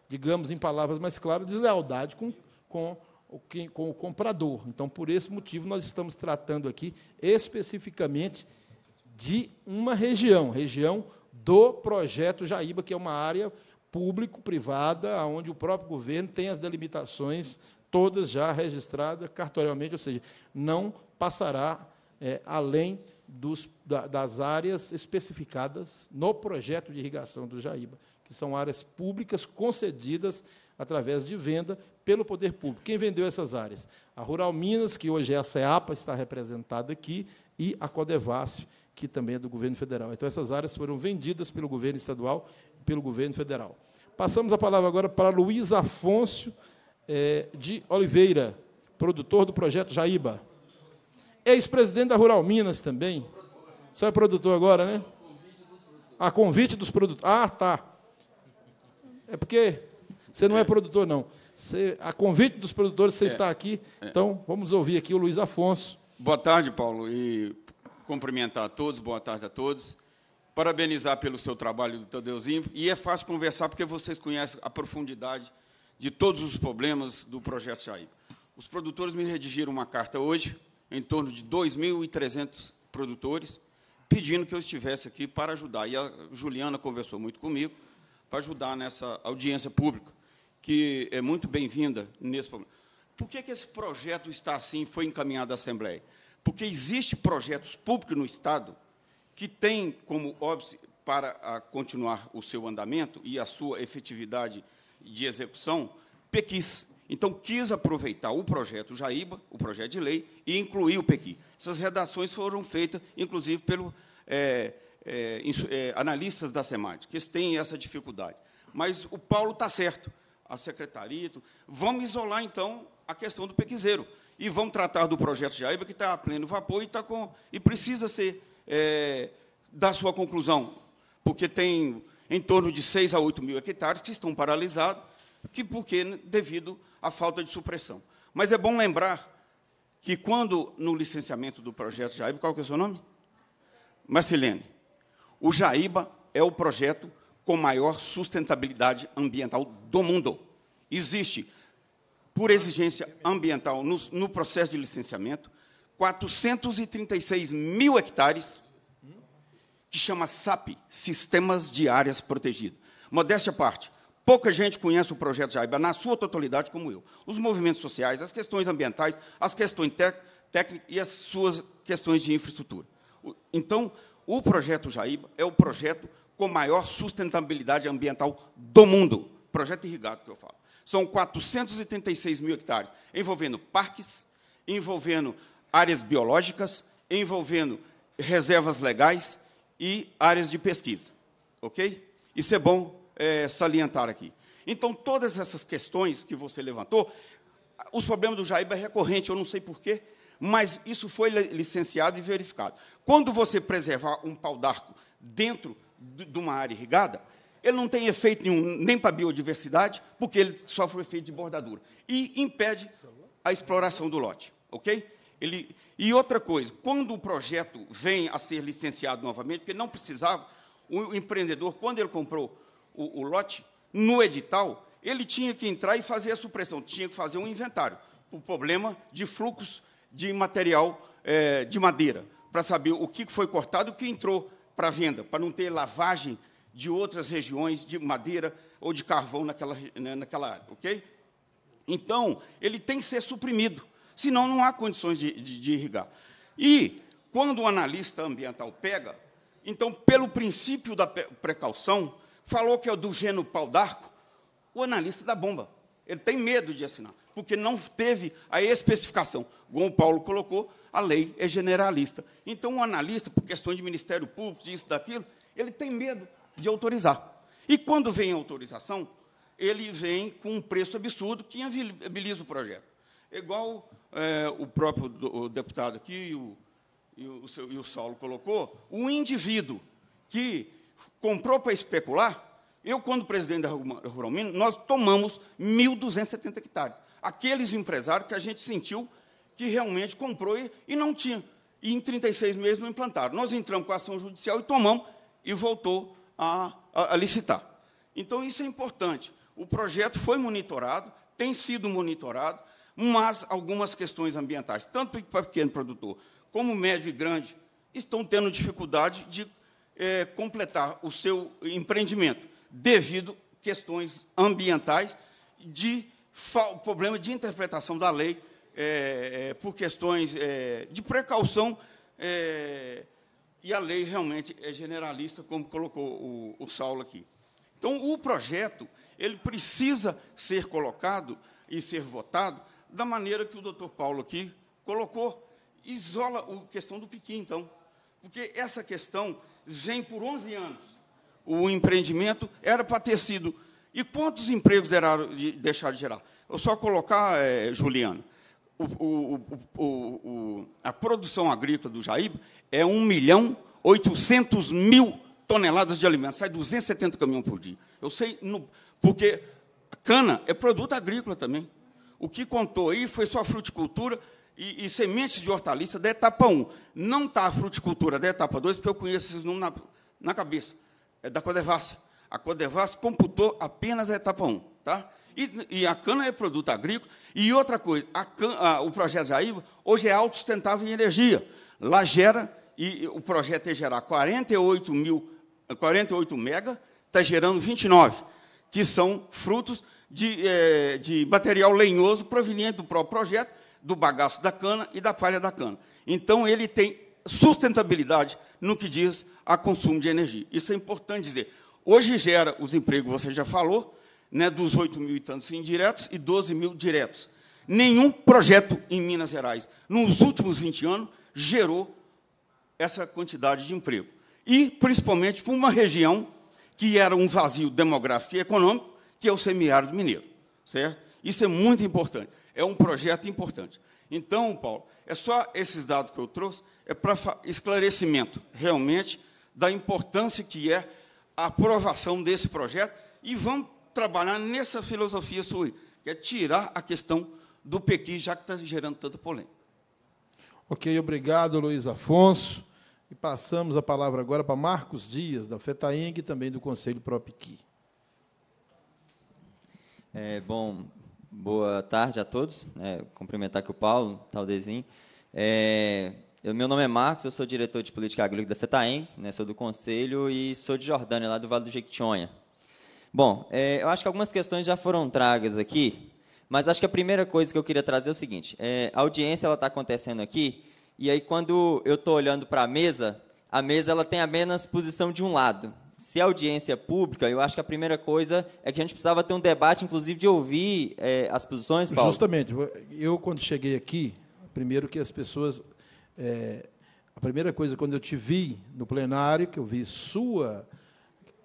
digamos em palavras mais claras, deslealdade com, com, com o comprador. Então, por esse motivo, nós estamos tratando aqui especificamente de uma região, região do projeto Jaíba, que é uma área público-privada, onde o próprio governo tem as delimitações todas já registradas cartorialmente, ou seja, não passará é, além dos, da, das áreas especificadas no projeto de irrigação do Jaíba, que são áreas públicas concedidas através de venda pelo poder público. Quem vendeu essas áreas? A Rural Minas, que hoje é a CEAPA, está representada aqui, e a Codevasf, que também é do governo federal. Então, essas áreas foram vendidas pelo governo estadual e pelo governo federal. Passamos a palavra agora para Luiz Afonso eh, de Oliveira, produtor do projeto Jaíba ex-presidente da Rural Minas também. Só é produtor agora, né? A convite dos produtores. Ah, tá. É porque você não é, é produtor, não. Você, a convite dos produtores, você é. está aqui. É. Então, vamos ouvir aqui o Luiz Afonso. Boa tarde, Paulo, e cumprimentar a todos. Boa tarde a todos. Parabenizar pelo seu trabalho do Tadeuzinho. E é fácil conversar porque vocês conhecem a profundidade de todos os problemas do projeto Jair. Os produtores me redigiram uma carta hoje, em torno de 2.300 produtores, pedindo que eu estivesse aqui para ajudar. E a Juliana conversou muito comigo para ajudar nessa audiência pública, que é muito bem-vinda nesse momento. Por que, que esse projeto está assim foi encaminhado à Assembleia? Porque existem projetos públicos no Estado que têm como óbvio para continuar o seu andamento e a sua efetividade de execução, pequis? Então, quis aproveitar o projeto Jaíba, o projeto de lei, e incluir o Pequi. Essas redações foram feitas, inclusive, pelos é, é, é, analistas da SEMAD, que têm essa dificuldade. Mas o Paulo está certo, a secretaria. Vamos isolar, então, a questão do pequizeiro. E vamos tratar do projeto Jaíba, que está a pleno vapor e, tá com, e precisa ser, é, dar sua conclusão, porque tem em torno de 6 a 8 mil hectares que estão paralisados, que porque devido a falta de supressão. Mas é bom lembrar que quando no licenciamento do projeto Jaíba, qual que é o seu nome? Marcelene. O Jaíba é o projeto com maior sustentabilidade ambiental do mundo. Existe, por exigência ambiental, no, no processo de licenciamento, 436 mil hectares, que chama SAP, Sistemas de Áreas Protegidas. Modéstia à parte, Pouca gente conhece o projeto Jaiba na sua totalidade, como eu. Os movimentos sociais, as questões ambientais, as questões técnicas e as suas questões de infraestrutura. Então, o projeto Jaiba é o projeto com maior sustentabilidade ambiental do mundo. Projeto irrigado que eu falo. São 436 mil hectares, envolvendo parques, envolvendo áreas biológicas, envolvendo reservas legais e áreas de pesquisa. Ok? Isso é bom é, salientar aqui. Então, todas essas questões que você levantou, os problemas do Jaíba é recorrente, eu não sei porquê, mas isso foi licenciado e verificado. Quando você preservar um pau d'arco dentro de uma área irrigada, ele não tem efeito nenhum, nem para a biodiversidade, porque ele sofre o efeito de bordadura. E impede a exploração do lote. Ok? Ele, e outra coisa, quando o projeto vem a ser licenciado novamente, porque não precisava, o empreendedor, quando ele comprou o, o lote, no edital, ele tinha que entrar e fazer a supressão, tinha que fazer um inventário. O problema de fluxos de material é, de madeira, para saber o que foi cortado e o que entrou para venda, para não ter lavagem de outras regiões de madeira ou de carvão naquela, né, naquela área. ok? Então, ele tem que ser suprimido, senão não há condições de, de, de irrigar. E, quando o analista ambiental pega, então, pelo princípio da precaução, falou que é do gênero pau d'arco, o analista da bomba. Ele tem medo de assinar, porque não teve a especificação. Como o Paulo colocou, a lei é generalista. Então, o analista, por questão de Ministério Público, disso, daquilo, ele tem medo de autorizar. E quando vem a autorização, ele vem com um preço absurdo que inviabiliza o projeto. É igual é, o próprio do, o deputado aqui e o, e, o, e o Saulo colocou, o indivíduo que comprou para especular, eu, quando presidente da Ruralmina, nós tomamos 1.270 hectares. Aqueles empresários que a gente sentiu que realmente comprou e, e não tinha. E em 36 meses não implantaram. Nós entramos com a ação judicial e tomamos e voltou a, a, a licitar. Então, isso é importante. O projeto foi monitorado, tem sido monitorado, mas algumas questões ambientais, tanto para pequeno produtor como médio e grande, estão tendo dificuldade de é, completar o seu empreendimento devido questões ambientais de problema de interpretação da lei é, é, por questões é, de precaução é, e a lei realmente é generalista, como colocou o, o Saulo aqui. Então, o projeto ele precisa ser colocado e ser votado da maneira que o doutor Paulo aqui colocou. Isola a questão do piqui, então. Porque essa questão GEM por 11 anos. O empreendimento era para ter sido. E quantos empregos de, deixaram de gerar? Eu só colocar, é, Juliana, o, o, o, a produção agrícola do Jaíba é 1 milhão 800 mil toneladas de alimentos. Sai 270 caminhões por dia. Eu sei, no, porque cana é produto agrícola também. O que contou aí foi só a fruticultura e, e, sementes de hortaliça da etapa 1. Não está a fruticultura da etapa 2, porque eu conheço esses números na, na cabeça. É da Codevassa. A Codevassa computou apenas a etapa 1. Tá? E, e a cana é produto agrícola. E outra coisa, a can, a, o projeto Jaíba hoje é autossustentável em energia. Lá gera, e o projeto é gerar 48, mil, 48 mega, está gerando 29, que são frutos de, é, de material lenhoso proveniente do próprio projeto, do bagaço da cana e da falha da cana. Então, ele tem sustentabilidade no que diz a consumo de energia. Isso é importante dizer. Hoje gera os empregos, você já falou, né, dos 8 mil e tantos indiretos e 12 mil diretos. Nenhum projeto em Minas Gerais, nos últimos 20 anos, gerou essa quantidade de emprego. E, principalmente, para uma região que era um vazio demográfico e econômico, que é o semiárido mineiro. Certo? Isso é muito importante é um projeto importante. Então, Paulo, é só esses dados que eu trouxe, é para esclarecimento realmente da importância que é a aprovação desse projeto e vamos trabalhar nessa filosofia sua, que é tirar a questão do Pequi, já que está gerando tanta polêmica. Ok, obrigado, Luiz Afonso. E passamos a palavra agora para Marcos Dias, da FETAING e também do Conselho ProPequi. É, bom, Boa tarde a todos. É, cumprimentar aqui o Paulo, Taldezinho. É, eu, meu nome é Marcos, eu sou diretor de política agrícola da FETAEM, né, sou do Conselho e sou de Jordânia, lá do Vale do Jequitinhonha. Bom, é, eu acho que algumas questões já foram tragas aqui, mas acho que a primeira coisa que eu queria trazer é o seguinte: é, a audiência está acontecendo aqui, e aí quando eu estou olhando para a mesa, a mesa ela tem apenas posição de um lado se a audiência é pública, eu acho que a primeira coisa é que a gente precisava ter um debate, inclusive, de ouvir é, as posições, Paulo. Justamente. Eu, quando cheguei aqui, primeiro que as pessoas... É, a primeira coisa, quando eu te vi no plenário, que eu vi sua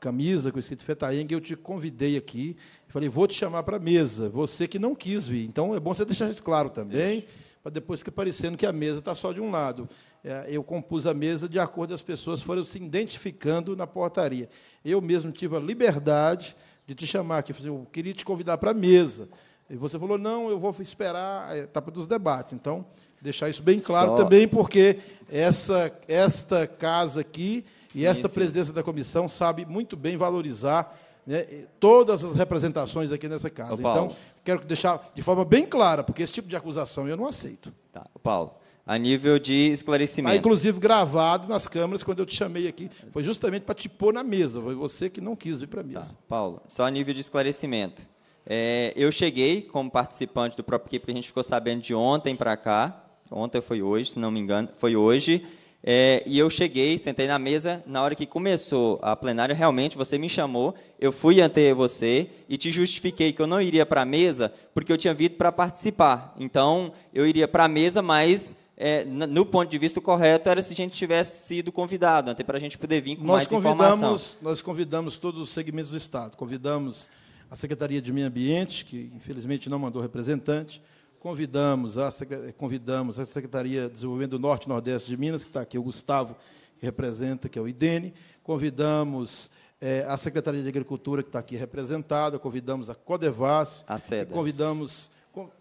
camisa com escrito Fetaeng, eu te convidei aqui. Falei, vou te chamar para a mesa. Você que não quis vir. Então, é bom você deixar isso claro também, para depois ficar parecendo que a mesa está só de um lado. É, eu compus a mesa de acordo as pessoas foram se identificando na portaria. Eu mesmo tive a liberdade de te chamar aqui, eu queria te convidar para a mesa. E você falou, não, eu vou esperar a etapa dos debates. Então, deixar isso bem claro Só... também, porque essa, esta casa aqui sim, e esta sim. presidência da comissão sabe muito bem valorizar né, todas as representações aqui nessa casa. Ô, então, quero deixar de forma bem clara, porque esse tipo de acusação eu não aceito. Tá, Paulo, a nível de tá, esclarecimento. inclusive, gravado nas câmeras quando eu te chamei aqui. Foi justamente para te pôr na mesa. Foi você que não quis vir para a tá, mesa. Tá, Paulo, só a nível de esclarecimento. É, eu cheguei como participante do próprio equipe, que a gente ficou sabendo de ontem para cá. Ontem foi hoje, se não me engano. Foi hoje. É, e eu cheguei, sentei na mesa. Na hora que começou a plenária, realmente você me chamou. Eu fui ante você e te justifiquei que eu não iria para a mesa porque eu tinha vindo para participar. Então, eu iria para a mesa, mas é, no ponto de vista correto, era se a gente tivesse sido convidado, até para a gente poder vir com nós mais informação. Nós convidamos todos os segmentos do Estado. Convidamos a Secretaria de Meio Ambiente, que infelizmente não mandou representante. Convidamos a, convidamos a Secretaria de Desenvolvimento do Norte e Nordeste de Minas, que está aqui o Gustavo, que representa, que é o IDENE. Convidamos é, a Secretaria de Agricultura, que está aqui representada. Convidamos a Codevas. A SEDA. Convidamos...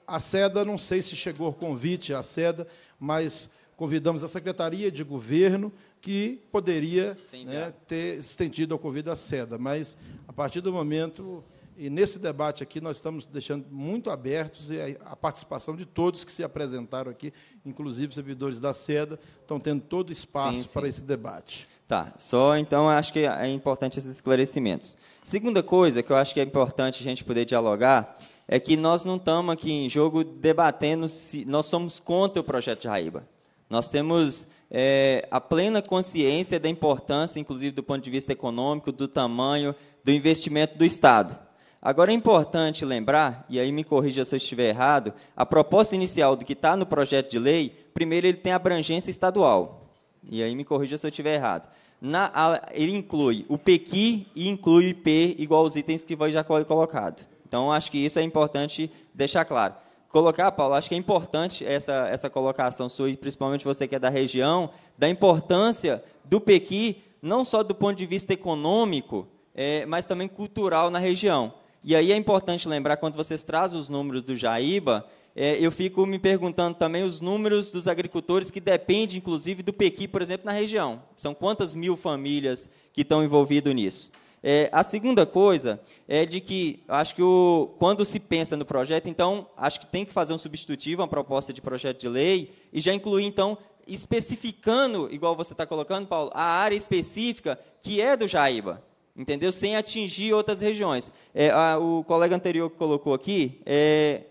A SEDA, não sei se chegou o convite à SEDA, mas convidamos a Secretaria de Governo, que poderia né, ter estendido ao convite a seda, mas a partir do momento e nesse debate aqui nós estamos deixando muito abertos e a participação de todos que se apresentaram aqui, inclusive os servidores da SEDA, estão tendo todo espaço sim, sim. para esse debate. Tá, só então acho que é importante esses esclarecimentos. Segunda coisa que eu acho que é importante a gente poder dialogar é que nós não estamos aqui em jogo debatendo se nós somos contra o projeto de Raíba. Nós temos é, a plena consciência da importância, inclusive do ponto de vista econômico, do tamanho, do investimento do Estado. Agora é importante lembrar, e aí me corrija se eu estiver errado, a proposta inicial do que está no projeto de lei, primeiro ele tem abrangência estadual. E aí me corrija se eu estiver errado. Na, ele inclui o PQI e inclui o IP, igual os itens que foi já colocado. Então, acho que isso é importante deixar claro. Colocar, Paulo, acho que é importante essa, essa colocação sua, e principalmente você que é da região, da importância do Pequi, não só do ponto de vista econômico, é, mas também cultural na região. E aí é importante lembrar, quando vocês trazem os números do Jaíba, é, eu fico me perguntando também os números dos agricultores que dependem, inclusive, do Pequi, por exemplo, na região. São quantas mil famílias que estão envolvidas nisso? É, a segunda coisa é de que, acho que o, quando se pensa no projeto, então, acho que tem que fazer um substitutivo, uma proposta de projeto de lei, e já incluir, então, especificando, igual você está colocando, Paulo, a área específica que é do Jaíba, entendeu? Sem atingir outras regiões. É, a, o colega anterior que colocou aqui, é,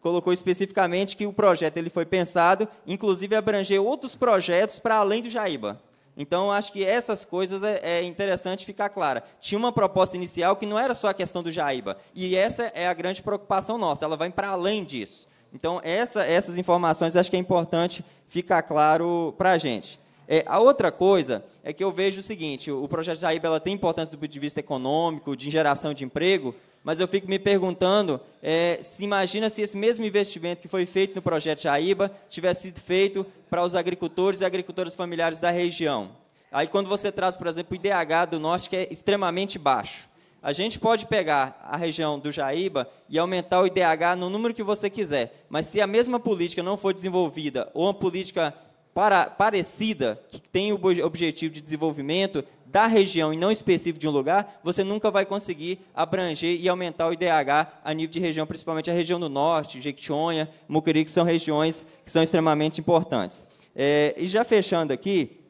colocou especificamente que o projeto ele foi pensado, inclusive abranger outros projetos para além do Jaíba. Então, acho que essas coisas é, é, interessante ficar clara. Tinha uma proposta inicial que não era só a questão do Jaiba. e essa é a grande preocupação nossa, ela vai para além disso. Então, essa, essas informações acho que é importante ficar claro para a gente. É, a outra coisa é que eu vejo o seguinte: o projeto Jaiba ela tem importância do ponto de vista econômico, de geração de emprego, mas eu fico me perguntando é, se imagina se esse mesmo investimento que foi feito no projeto Jaíba tivesse sido feito para os agricultores e agricultoras familiares da região. Aí quando você traz, por exemplo, o IDH do Norte, que é extremamente baixo. A gente pode pegar a região do Jaíba e aumentar o IDH no número que você quiser, mas se a mesma política não for desenvolvida ou uma política para, parecida, que tem o objetivo de desenvolvimento, da região e não específico de um lugar, você nunca vai conseguir abranger e aumentar o IDH a nível de região, principalmente a região do norte, Jequitinhonha, Mucuri, que são regiões que são extremamente importantes. É, e já fechando aqui,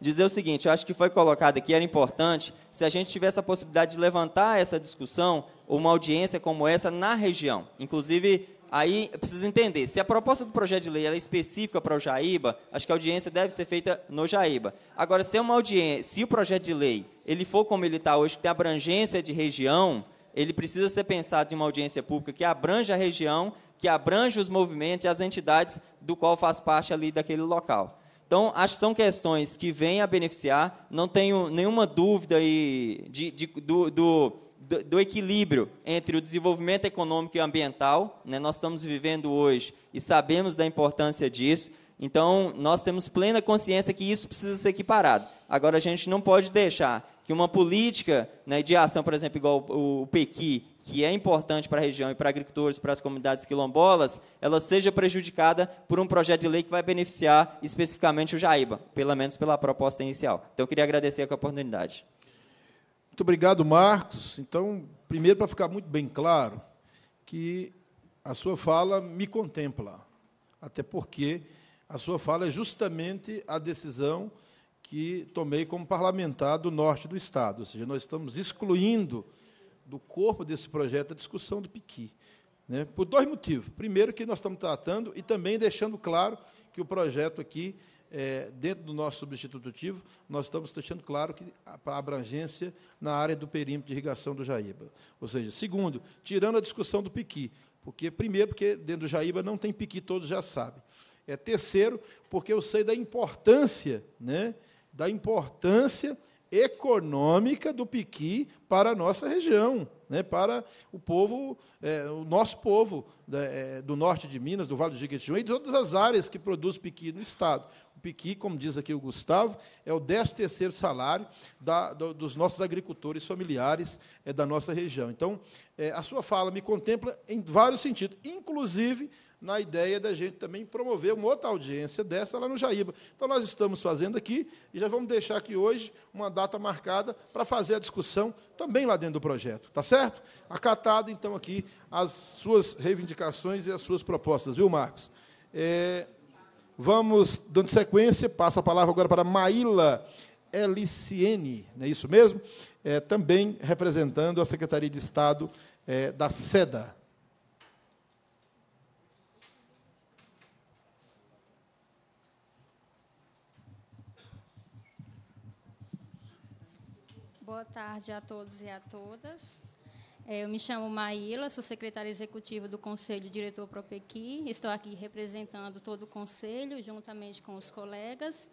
dizer o seguinte, eu acho que foi colocado aqui, era importante, se a gente tivesse a possibilidade de levantar essa discussão, uma audiência como essa na região. Inclusive, Aí precisa entender, se a proposta do projeto de lei é específica para o Jaíba, acho que a audiência deve ser feita no Jaíba. Agora, se é uma audiência, se o projeto de lei ele for como ele está hoje, que tem abrangência de região, ele precisa ser pensado em uma audiência pública que abrange a região, que abrange os movimentos e as entidades do qual faz parte ali daquele local. Então, acho que são questões que vêm a beneficiar, não tenho nenhuma dúvida aí de, de do, do do, do, equilíbrio entre o desenvolvimento econômico e ambiental. Né? Nós estamos vivendo hoje e sabemos da importância disso. Então, nós temos plena consciência que isso precisa ser equiparado. Agora, a gente não pode deixar que uma política né, de ação, por exemplo, igual o, o Pequi, que é importante para a região e para agricultores, para as comunidades quilombolas, ela seja prejudicada por um projeto de lei que vai beneficiar especificamente o Jaíba, pelo menos pela proposta inicial. Então, eu queria agradecer a oportunidade. Muito obrigado, Marcos. Então, primeiro, para ficar muito bem claro, que a sua fala me contempla, até porque a sua fala é justamente a decisão que tomei como parlamentar do norte do Estado, ou seja, nós estamos excluindo do corpo desse projeto a discussão do Piqui, né? por dois motivos. Primeiro, que nós estamos tratando e também deixando claro que o projeto aqui é, dentro do nosso substitutivo, nós estamos deixando claro que para abrangência na área do perímetro de irrigação do Jaíba. Ou seja, segundo, tirando a discussão do piqui, porque primeiro, porque dentro do Jaíba não tem piqui, todos já sabem. É terceiro, porque eu sei da importância, né, da importância econômica do piqui para a nossa região, né, para o povo, é, o nosso povo da, é, do norte de Minas, do Vale do Jequitinhonha e de todas as áreas que produz piqui no estado. Piqui, como diz aqui o Gustavo, é o 13 terceiro salário da, do, dos nossos agricultores familiares é, da nossa região. Então, é, a sua fala me contempla em vários sentidos, inclusive na ideia da gente também promover uma outra audiência dessa lá no Jaíba. Então, nós estamos fazendo aqui e já vamos deixar aqui hoje uma data marcada para fazer a discussão também lá dentro do projeto, tá certo? Acatado, então, aqui as suas reivindicações e as suas propostas, viu, Marcos? É, Vamos dando sequência, passa a palavra agora para Maíla Eliciene, não é isso mesmo? É, também representando a Secretaria de Estado é, da SEDA. Boa tarde a todos e a todas. É, eu me chamo Maíla, sou secretária executiva do Conselho Diretor Propequi. Estou aqui representando todo o conselho, juntamente com os colegas.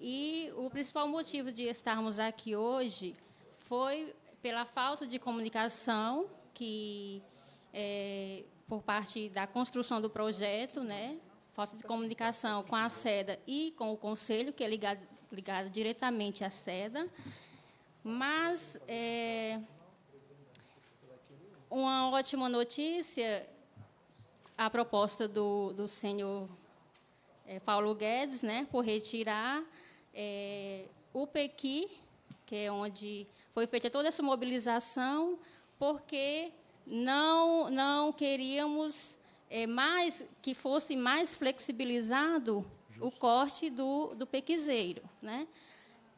E o principal motivo de estarmos aqui hoje foi pela falta de comunicação que, é, por parte da construção do projeto, né, falta de comunicação com a SEDA e com o conselho, que é ligado, ligado diretamente à SEDA. Mas. É, uma ótima notícia, a proposta do, do senhor é, Paulo Guedes, né, por retirar é, o Pequi, que é onde foi feita toda essa mobilização, porque não, não queríamos é, mais que fosse mais flexibilizado Justo. o corte do, do pequiseiro. Né?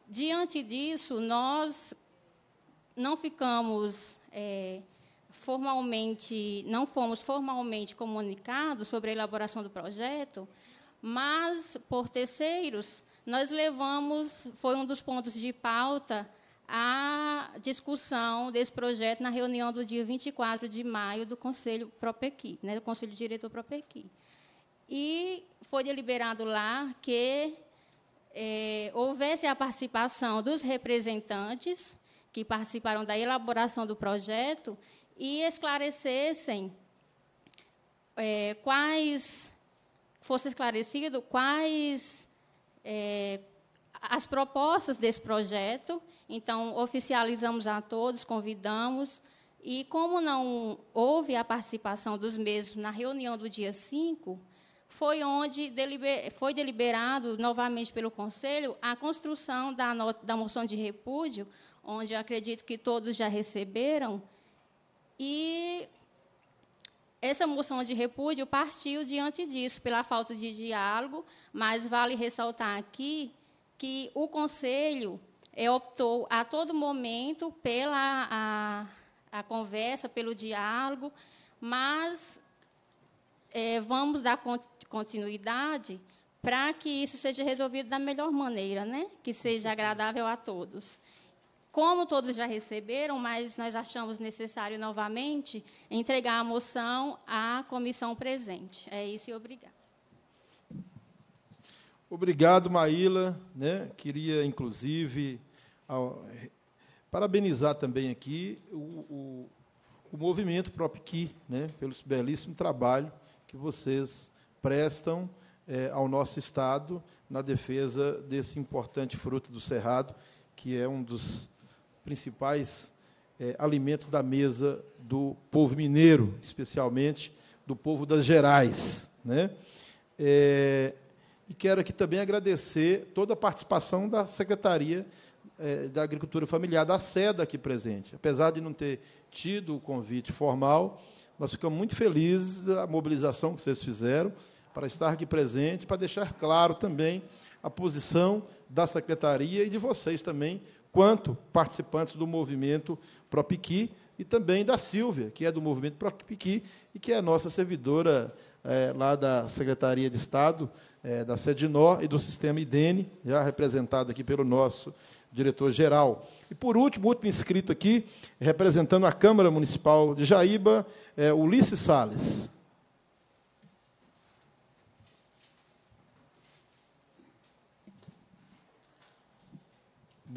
Diante disso, nós não ficamos é, formalmente, não fomos formalmente comunicados sobre a elaboração do projeto, mas por terceiros, nós levamos, foi um dos pontos de pauta, a discussão desse projeto na reunião do dia 24 de maio do Conselho Propequi, né, do Conselho Diretor Propequi. E foi deliberado lá que é, houvesse a participação dos representantes que participaram da elaboração do projeto e esclarecessem é, quais fosse esclarecido quais é, as propostas desse projeto. Então, oficializamos a todos, convidamos. E como não houve a participação dos mesmos na reunião do dia 5, foi onde deliber, foi deliberado novamente pelo Conselho a construção da, da moção de repúdio, onde acredito que todos já receberam, e essa moção de repúdio partiu diante disso, pela falta de diálogo, mas vale ressaltar aqui que o Conselho é, optou a todo momento pela a, a conversa, pelo diálogo, mas é, vamos dar continuidade para que isso seja resolvido da melhor maneira, né? que seja agradável a todos. Como todos já receberam, mas nós achamos necessário novamente entregar a moção à comissão presente. É isso e obrigado. Obrigado, Maíla. Né? Queria, inclusive, ao... parabenizar também aqui o, o, o movimento PropKey, né? pelo belíssimo trabalho que vocês prestam é, ao nosso Estado na defesa desse importante fruto do Cerrado, que é um dos principais é, alimentos da mesa do povo mineiro, especialmente do povo das Gerais. Né? É, e quero aqui também agradecer toda a participação da Secretaria é, da Agricultura Familiar, da SEDA, aqui presente. Apesar de não ter tido o convite formal, nós ficamos muito felizes da mobilização que vocês fizeram para estar aqui presente, para deixar claro também a posição da Secretaria e de vocês também quanto participantes do movimento Propiqui e também da Silvia, que é do movimento Propiqui e que é nossa servidora é, lá da Secretaria de Estado, é, da SEDINÓ e do Sistema IDENE, já representada aqui pelo nosso diretor-geral. E, por último, o último inscrito aqui, representando a Câmara Municipal de Jaíba, é Ulisses Sales.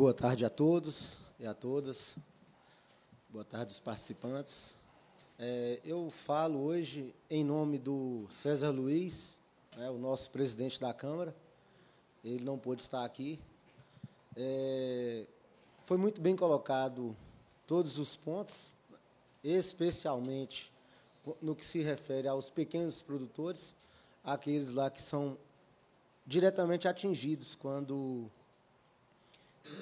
Boa tarde a todos e a todas. Boa tarde, os participantes. É, eu falo hoje em nome do César Luiz, né, o nosso presidente da Câmara. Ele não pôde estar aqui. É, foi muito bem colocado todos os pontos, especialmente no que se refere aos pequenos produtores, aqueles lá que são diretamente atingidos quando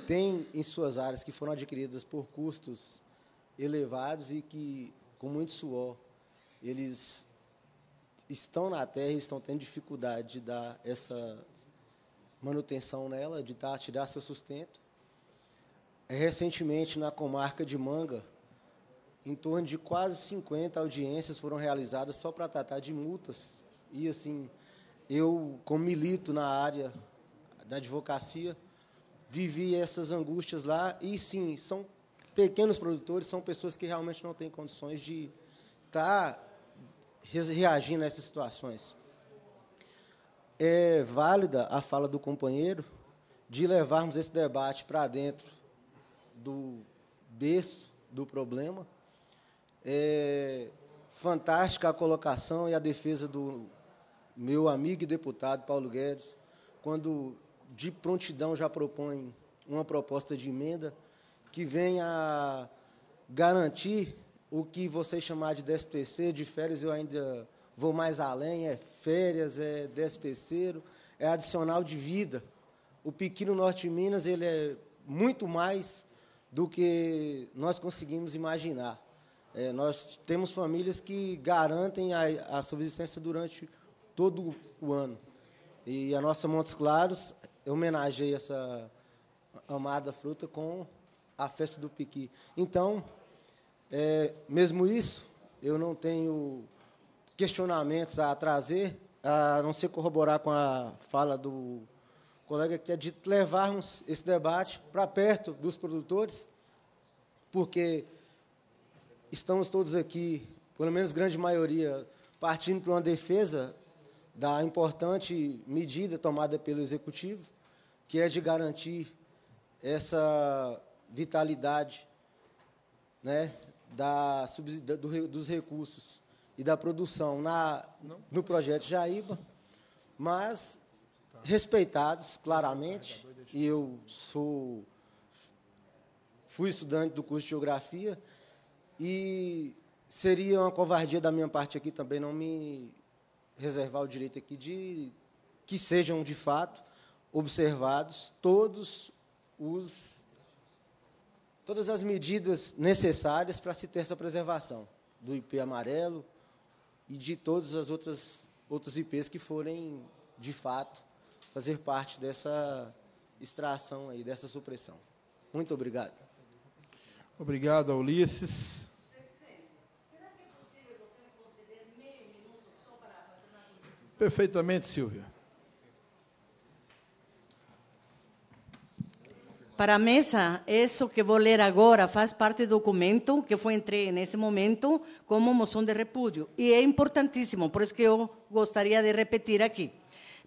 tem em suas áreas que foram adquiridas por custos elevados e que, com muito suor, eles estão na terra e estão tendo dificuldade de dar essa manutenção nela, de dar, tirar seu sustento. É, recentemente, na comarca de Manga, em torno de quase 50 audiências foram realizadas só para tratar de multas. E, assim, eu, como milito na área da advocacia, vivia essas angústias lá. E sim, são pequenos produtores, são pessoas que realmente não têm condições de estar tá reagindo a essas situações. É válida a fala do companheiro de levarmos esse debate para dentro do berço do problema. É fantástica a colocação e a defesa do meu amigo e deputado Paulo Guedes, quando de prontidão já propõe uma proposta de emenda que venha garantir o que vocês chamar de terceiro de férias, eu ainda vou mais além, é férias, é terceiro é adicional de vida. O pequeno Norte de Minas, ele é muito mais do que nós conseguimos imaginar. É, nós temos famílias que garantem a, a, subsistência durante todo o ano. E a nossa Montes Claros eu homenageei essa amada fruta com a festa do piqui. Então, é, mesmo isso, eu não tenho questionamentos a trazer, a não ser corroborar com a fala do colega, que é de levarmos esse debate para perto dos produtores, porque estamos todos aqui, pelo menos grande maioria, partindo para uma defesa da importante medida tomada pelo Executivo, que é de garantir essa vitalidade né, da, do, dos recursos e da produção na, no projeto Jaíba, mas respeitados claramente, e eu sou fui estudante do curso de geografia e seria uma covardia da minha parte aqui também não me reservar o direito aqui de que sejam de fato observados todos os todas as medidas necessárias para se ter essa preservação do IP amarelo e de todas as outras outros IPs que forem de fato fazer parte dessa extração aí dessa supressão. Muito obrigado. Obrigado, Ulisses. Perfeitamente, Silvia. Para a mesa, isso que vou ler agora faz parte do documento que foi entregue nesse momento como moção de repúdio. E é importantíssimo, por isso que eu gostaria de repetir aqui.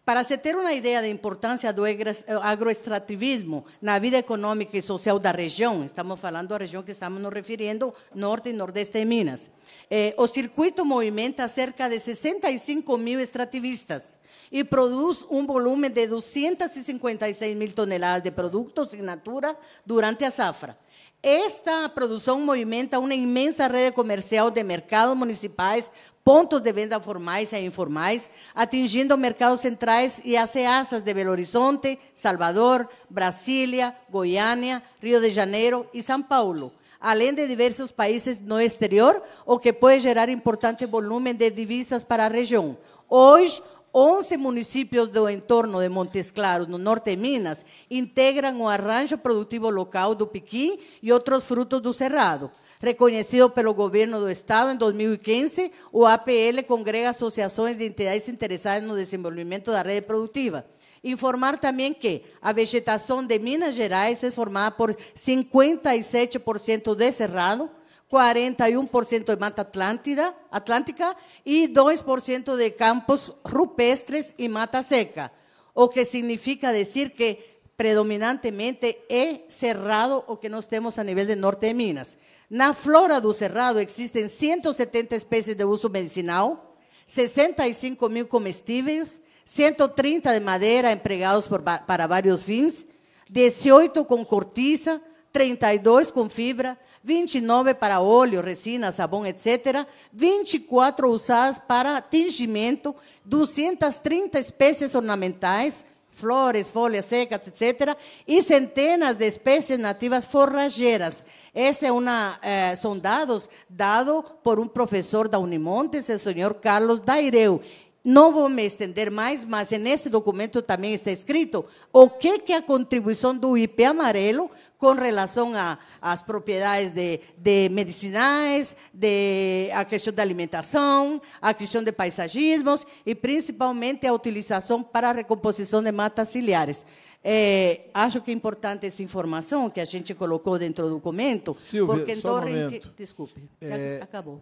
Para se ter uma ideia da importância do eh, agroextrativismo na vida econômica e social da região, estamos falando da região que estamos nos referindo, norte e nordeste de Minas, eh, o circuito movimenta cerca de 65 mil extrativistas e produz um volume de 256 mil toneladas de produtos em natura durante a safra. Esta produção movimenta uma imensa rede comercial de mercados municipais, pontos de venda formais e informais, atingindo mercados centrais e as EASAs de Belo Horizonte, Salvador, Brasília, Goiânia, Rio de Janeiro e São Paulo, além de diversos países no exterior, o que pode gerar importante volume de divisas para a região. Hoje, 11 municípios do entorno de Montes Claros, no norte de Minas, integram o arranjo produtivo local do piqui e outros frutos do cerrado. Reconocido por el gobierno del Estado en 2015, o APL congrega asociaciones de entidades interesadas el desarrollo de la red productiva. Informar también que la vegetación de Minas Gerais es formada por 57% de cerrado, 41% de mata atlántida atlántica y 2% de campos rupestres y mata seca, o que significa decir que predominantemente é cerrado o que nós temos a nível de norte de Minas. Na flora do cerrado existem 170 espécies de uso medicinal, 65 mil comestíveis, 130 de madeira empregados por, para vários fins, 18 com cortiça, 32 com fibra, 29 para óleo, resina, sabão, etc., 24 usadas para tingimento, 230 espécies ornamentais, flores, folhas secas, etc., e centenas de espécies nativas forrageiras. Essa é uma, eh, são dados dados por um professor da Unimontes, o senhor Carlos Daireu. Não vou me estender mais, mas nesse documento também está escrito o que, que a contribuição do IP amarelo con relación a las propiedades de, de, medicinais, de a questão da alimentação, a questão de paisagismos e principalmente a utilização para a recomposição de matas ciliares. Eh, acho que é importante essa informação que a gente colocou dentro do documento, Silvia, porque então, um desculpe, é, acabou.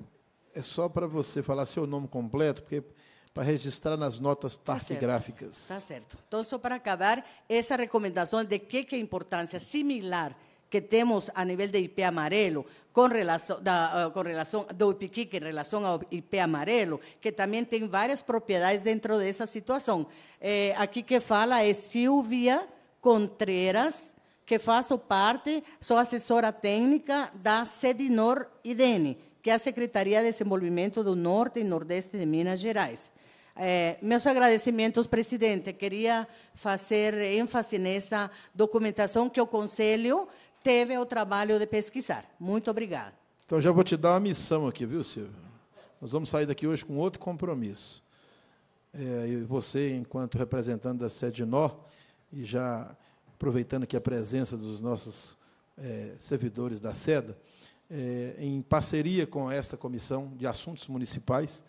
É, é só para você falar seu nome completo, porque para registrar nas notas tá taquigráficas. Tá certo. Então, só para acabar, essa recomendação de que, que é importância similar que temos a nível de IP amarelo, com relação, da, ah, com relação do IPQIC em relação ao IP amarelo, que também tem várias propriedades dentro dessa situação. É, aqui que fala é Silvia Contreras, que faço parte, sou assessora técnica da Sedinor IDN que é a Secretaria de Desenvolvimento do Norte e Nordeste de Minas Gerais. Eh, meus agradecimentos, presidente. Queria fazer ênfase nessa documentação que o Conselho teve o trabalho de pesquisar. Muito obrigada. Então, já vou te dar uma missão aqui, viu, Silvio? Nós vamos sair daqui hoje com outro compromisso. É, e você, enquanto representante da sede Nó, e já aproveitando aqui a presença dos nossos é, servidores da SEDA, em parceria com essa comissão de assuntos municipais,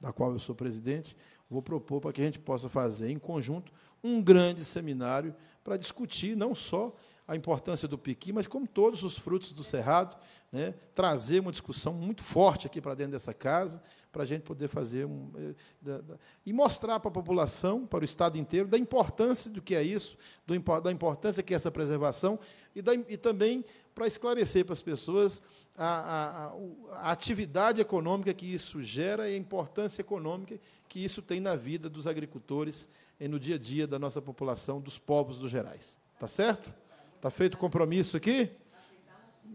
da qual eu sou presidente, vou propor para que a gente possa fazer em conjunto um grande seminário para discutir não só a importância do piqui, mas como todos os frutos do cerrado, né, trazer uma discussão muito forte aqui para dentro dessa casa, para a gente poder fazer um, eh, da, da, e mostrar para a população, para o estado inteiro, da importância do que é isso, do, da importância que é essa preservação e, da, e também para esclarecer para as pessoas a, a, a, atividade econômica que isso gera e a importância econômica que isso tem na vida dos agricultores e no dia a dia da nossa população, dos povos dos Gerais. Tá certo? Tá feito o compromisso aqui?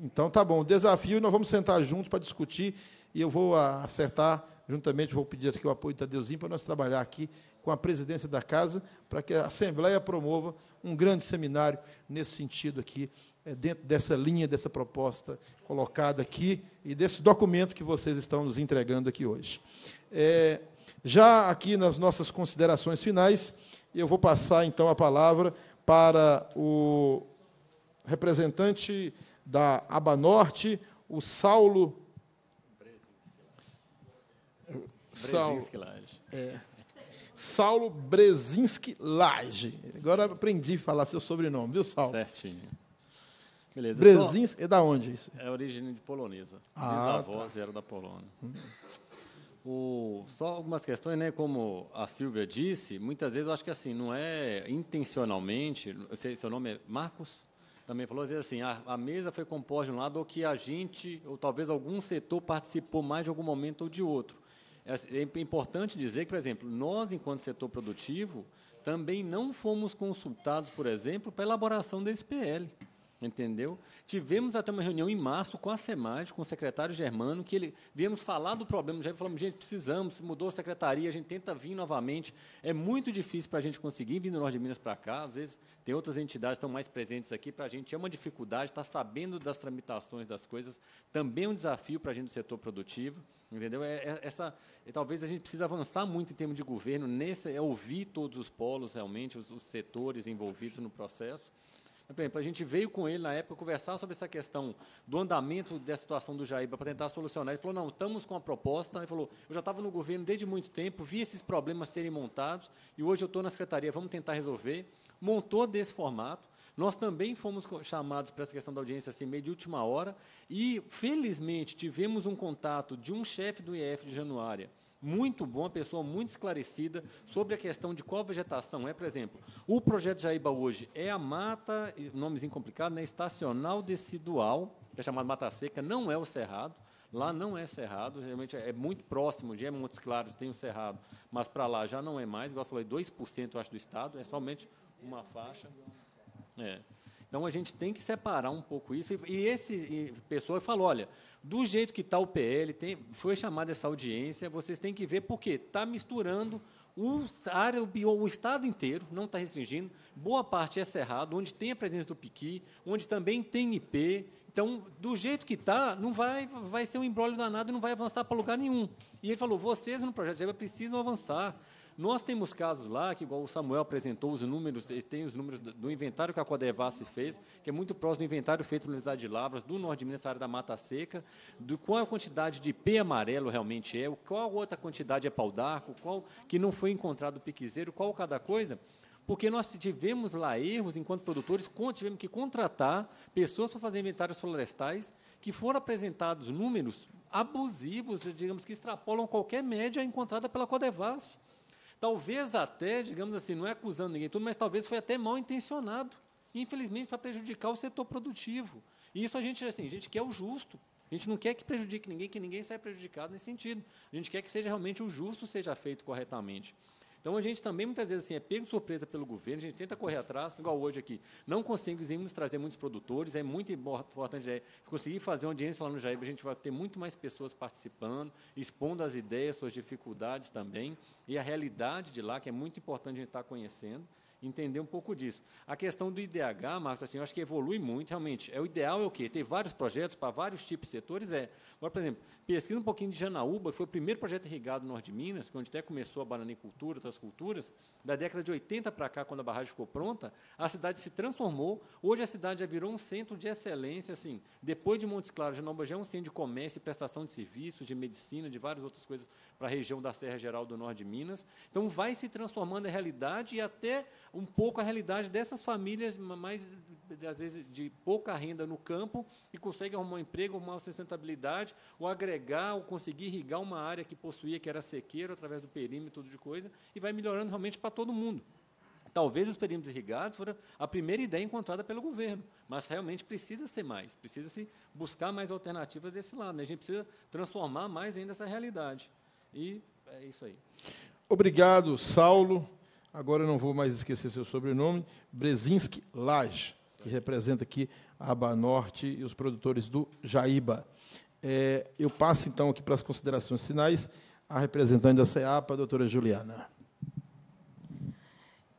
Então tá bom. Desafio e nós vamos sentar juntos para discutir e eu vou acertar juntamente, vou pedir aqui o apoio de Tadeuzinho para nós trabalhar aqui com a presidência da casa, para que a Assembleia promova um grande seminário nesse sentido aqui, é, dentro dessa linha, dessa proposta colocada aqui e desse documento que vocês estão nos entregando aqui hoje. É, já aqui nas nossas considerações finais, eu vou passar então a palavra para o representante da Aba Norte, o Saulo. Brezinski Saulo. Saulo Brezinski Lage. Agora aprendi a falar seu sobrenome, viu, Saulo? Certinho. Beleza. Brezinski é da onde isso? É origem de polonesa. Ah, tá. Bisavós tá. era da Polônia. Hum. O, só algumas questões, né? Como a Silvia disse, muitas vezes eu acho que assim, não é intencionalmente. Sei, seu nome é Marcos? Também falou, às vezes assim, a, a mesa foi composta de um lado, ou que a gente, ou talvez algum setor participou mais de algum momento ou de outro. É, é importante dizer que, por exemplo, nós, enquanto setor produtivo, também não fomos consultados, por exemplo, para a elaboração desse PL entendeu? Tivemos até uma reunião em março com a SEMAD, com o secretário Germano, que ele viemos falar do problema, já falamos, gente, precisamos, mudou a secretaria, a gente tenta vir novamente. É muito difícil para a gente conseguir vir do Norte de Minas para cá, às vezes tem outras entidades que estão mais presentes aqui, para a gente é uma dificuldade, estar tá sabendo das tramitações das coisas, também é um desafio para a gente do setor produtivo, entendeu? É, é, essa, é, talvez a gente precise avançar muito em termos de governo, nesse, é ouvir todos os polos realmente, os, os setores envolvidos no processo. Por exemplo, a gente veio com ele na época conversar sobre essa questão do andamento da situação do Jaíba para tentar solucionar. Ele falou: não, estamos com a proposta. Ele falou: eu já estava no governo desde muito tempo, vi esses problemas serem montados e hoje eu estou na secretaria, vamos tentar resolver. Montou desse formato. Nós também fomos chamados para essa questão da audiência assim, meio de última hora e, felizmente, tivemos um contato de um chefe do IEF de Januária muito bom, uma pessoa muito esclarecida sobre a questão de qual vegetação é. Por exemplo, o projeto Jaíba hoje é a mata, nomezinho complicado, né, estacional decidual, é chamado mata seca, não é o cerrado. Lá não é cerrado, geralmente é muito próximo de é Montes Claros, tem o cerrado, mas para lá já não é mais, igual eu falei, 2% eu acho do estado, é somente uma faixa. É. Então a gente tem que separar um pouco isso. E, esse pessoal pessoa falou: olha, do jeito que está o PL, tem, foi chamada essa audiência, vocês têm que ver, porque está misturando o, área, o, o estado inteiro, não está restringindo, boa parte é cerrado, onde tem a presença do piqui, onde também tem IP. Então, do jeito que está, não vai, vai ser um embrólio danado, e não vai avançar para lugar nenhum. E ele falou: vocês no projeto de precisam avançar. Nós temos casos lá, que igual o Samuel apresentou os números, tem os números do inventário que a Codevasse fez, que é muito próximo do inventário feito pela Universidade de Lavras, do Norte de Minas, área da Mata Seca, do qual a quantidade de P amarelo realmente é, qual outra quantidade é pau d'arco, qual que não foi encontrado piquezeiro, qual cada coisa porque nós tivemos lá erros enquanto produtores, tivemos que contratar pessoas para fazer inventários florestais que foram apresentados números abusivos, digamos que extrapolam qualquer média encontrada pela Codevasf. Talvez até, digamos assim, não é acusando ninguém tudo, mas talvez foi até mal intencionado, infelizmente, para prejudicar o setor produtivo. E isso a gente, assim, a gente quer o justo. A gente não quer que prejudique ninguém, que ninguém saia prejudicado nesse sentido. A gente quer que seja realmente o justo seja feito corretamente. Então a gente também muitas vezes assim é pego surpresa pelo governo, a gente tenta correr atrás, igual hoje aqui. Não conseguimos trazer muitos produtores, é muito importante é, conseguir fazer uma audiência lá no Jair, a gente vai ter muito mais pessoas participando, expondo as ideias, suas dificuldades também e a realidade de lá, que é muito importante a gente estar tá conhecendo entender um pouco disso. A questão do IDH, Marcos, assim, eu acho que evolui muito, realmente. É, o ideal é o quê? Tem vários projetos para vários tipos de setores. É. Agora, por exemplo, pesquisa um pouquinho de Janaúba, que foi o primeiro projeto irrigado no norte de Minas, onde até começou a bananicultura, outras culturas. Da década de 80 para cá, quando a barragem ficou pronta, a cidade se transformou. Hoje a cidade já virou um centro de excelência. Assim, depois de Montes Claros, Janaúba já é um centro de comércio e prestação de serviços, de medicina, de várias outras coisas para a região da Serra Geral do Norte de Minas. Então, vai se transformando a realidade e até um pouco a realidade dessas famílias, mais às vezes de pouca renda no campo, e consegue arrumar um emprego, arrumar uma sustentabilidade, ou agregar, ou conseguir irrigar uma área que possuía, que era sequeiro, através do perímetro, tudo de coisa, e vai melhorando realmente para todo mundo. Talvez os perímetros irrigados foram a primeira ideia encontrada pelo governo, mas realmente precisa ser mais, precisa se buscar mais alternativas desse lado. Né? A gente precisa transformar mais ainda essa realidade. E é isso aí. Obrigado, Saulo agora eu não vou mais esquecer seu sobrenome, Brezinski Laje, que representa aqui a Aba Norte e os produtores do Jaíba. É, eu passo, então, aqui para as considerações finais, a representante da CEAPA, a doutora Juliana.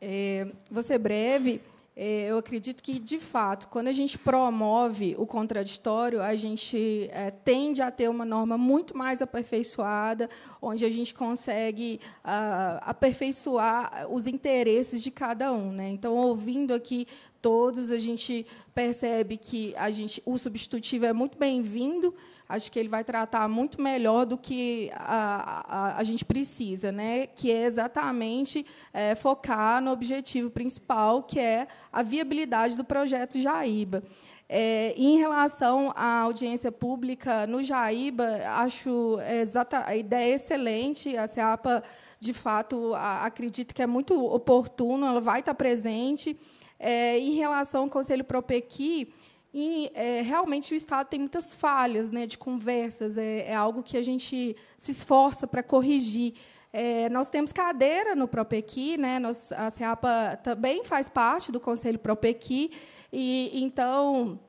É, vou ser breve. É, eu acredito que, de fato, quando a gente promove o contraditório, a gente é, tende a ter uma norma muito mais aperfeiçoada, onde a gente consegue ah, aperfeiçoar os interesses de cada um. Né? Então, ouvindo aqui todos, a gente percebe que a gente, o substitutivo é muito bem-vindo, acho que ele vai tratar muito melhor do que a, a, a gente precisa, né? que é exatamente é, focar no objetivo principal, que é a viabilidade do projeto Jaíba. É, em relação à audiência pública no Jaíba, acho exata, a ideia é excelente. A SEAPA, de fato, a, acredito que é muito oportuno, ela vai estar presente. É, em relação ao Conselho Propequi, e é, realmente o Estado tem muitas falhas né, de conversas, é, é algo que a gente se esforça para corrigir. É, nós temos cadeira no Propequi, né, nós, a SEAPA também faz parte do Conselho Propequi, e então,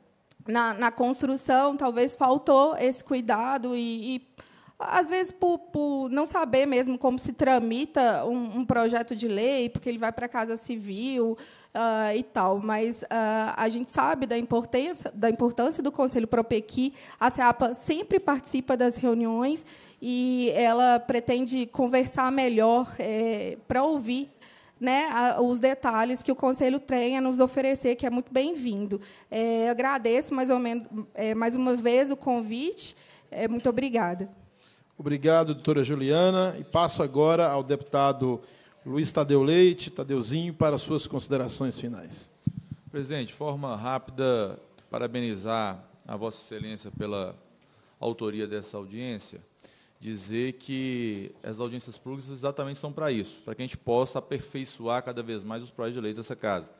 na, na construção, talvez faltou esse cuidado e, e às vezes por, por, não saber mesmo como se tramita um, um, projeto de lei, porque ele vai para a Casa Civil, uh, e tal. Mas uh, a gente sabe da importância, da importância do Conselho Propequi. A SEAPA sempre participa das reuniões e ela pretende conversar melhor é, eh, para ouvir né, os detalhes que o Conselho tem a nos oferecer, que é muito bem-vindo. É, agradeço mais, ou menos, é, mais uma vez o convite. É, muito obrigada. Obrigado, doutora Juliana. E passo agora ao deputado Luiz Tadeu Leite, Tadeuzinho, para suas considerações finais. Presidente, forma rápida, parabenizar a Vossa Excelência pela autoria dessa audiência, dizer que as audiências públicas exatamente são para isso, para que a gente possa aperfeiçoar cada vez mais os projetos de lei dessa casa.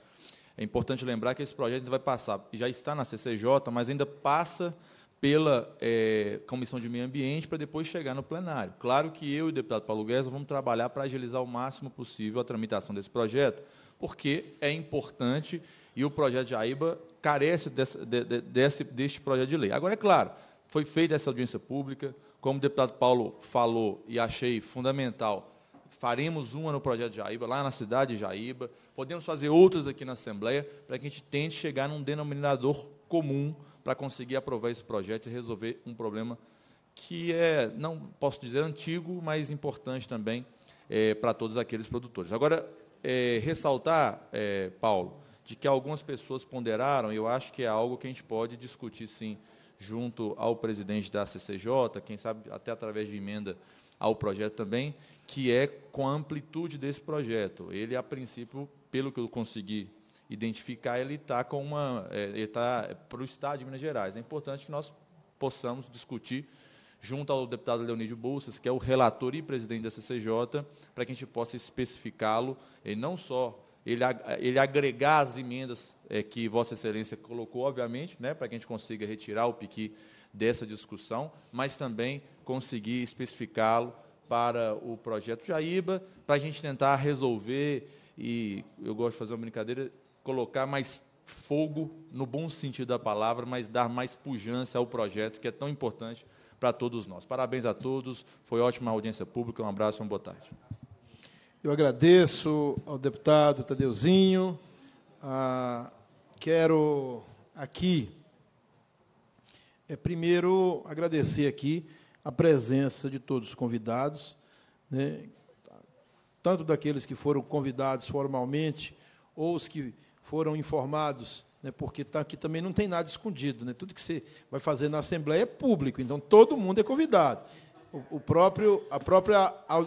É importante lembrar que esse projeto vai passar, já está na CCJ, mas ainda passa pela é, Comissão de Meio Ambiente para depois chegar no plenário. Claro que eu e o deputado Paulo Guedes vamos trabalhar para agilizar o máximo possível a tramitação desse projeto, porque é importante e o projeto de AIBA carece de, de, desse, deste projeto de lei. Agora, é claro, foi feita essa audiência pública, como o deputado Paulo falou e achei fundamental, faremos uma no projeto de Jaíba, lá na cidade de Jaíba, podemos fazer outras aqui na Assembleia, para que a gente tente chegar num denominador comum para conseguir aprovar esse projeto e resolver um problema que é, não posso dizer antigo, mas importante também é, para todos aqueles produtores. Agora, é, ressaltar, é, Paulo, de que algumas pessoas ponderaram, e eu acho que é algo que a gente pode discutir, sim, junto ao presidente da CCJ, quem sabe até através de emenda ao projeto também, que é com a amplitude desse projeto. Ele, a princípio, pelo que eu consegui identificar, ele está com uma, é, ele está para o Estado de Minas Gerais. É importante que nós possamos discutir junto ao deputado Leonídio Bolsas, que é o relator e presidente da CCJ, para que a gente possa especificá-lo, e não só ele, ele agregar as emendas é, que Vossa Excelência colocou, obviamente, né, para que a gente consiga retirar o piqui dessa discussão, mas também conseguir especificá-lo para o projeto Jaíba, para a gente tentar resolver, e eu gosto de fazer uma brincadeira, colocar mais fogo no bom sentido da palavra, mas dar mais pujança ao projeto que é tão importante para todos nós. Parabéns a todos, foi ótima audiência pública, um abraço e uma boa tarde. Eu agradeço ao deputado Tadeuzinho. Ah, quero aqui, é, primeiro, agradecer aqui a presença de todos os convidados, né, tanto daqueles que foram convidados formalmente ou os que foram informados, né, porque tá, aqui também não tem nada escondido. Né, tudo que você vai fazer na Assembleia é público, então todo mundo é convidado. O, o próprio, a própria, a,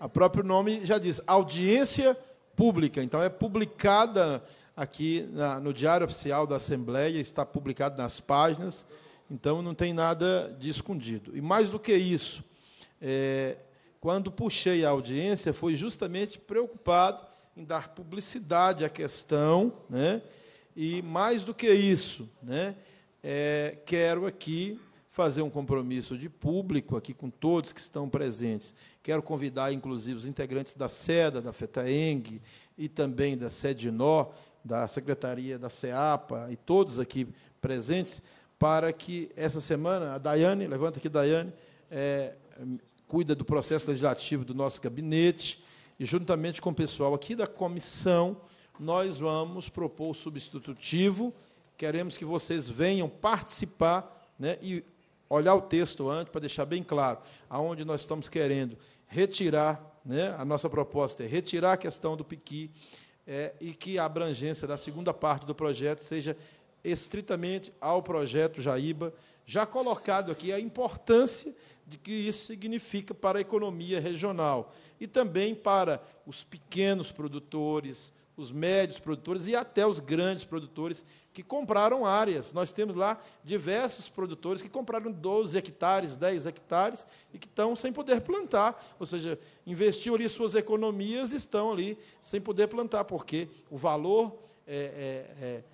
a próprio nome já diz, audiência pública. Então é publicada aqui na, no Diário Oficial da Assembleia, está publicado nas páginas, então não tem nada de escondido. E mais do que isso, é, quando puxei a audiência, foi justamente preocupado em dar publicidade à questão, né? e mais do que isso, né? É, quero aqui fazer um compromisso de público aqui com todos que estão presentes. Quero convidar, inclusive, os integrantes da SEDA, da FETAENG e também da SEDNO, da Secretaria da SEAPA e todos aqui presentes, para que essa semana, a Daiane, levanta aqui, Daiane, é, cuida do processo legislativo do nosso gabinete, e juntamente com o pessoal aqui da comissão, nós vamos propor o substitutivo. Queremos que vocês venham participar né, e olhar o texto antes para deixar bem claro aonde nós estamos querendo retirar, né, a nossa proposta é retirar a questão do piqui é, e que a abrangência da segunda parte do projeto seja estritamente ao projeto Jaíba, já colocado aqui a importância de que isso significa para a economia regional e também para os pequenos produtores, os médios produtores e até os grandes produtores que compraram áreas. Nós temos lá diversos produtores que compraram 12 hectares, 10 hectares e que estão sem poder plantar, ou seja, investiu ali suas economias e estão ali sem poder plantar, porque o valor é, é, é,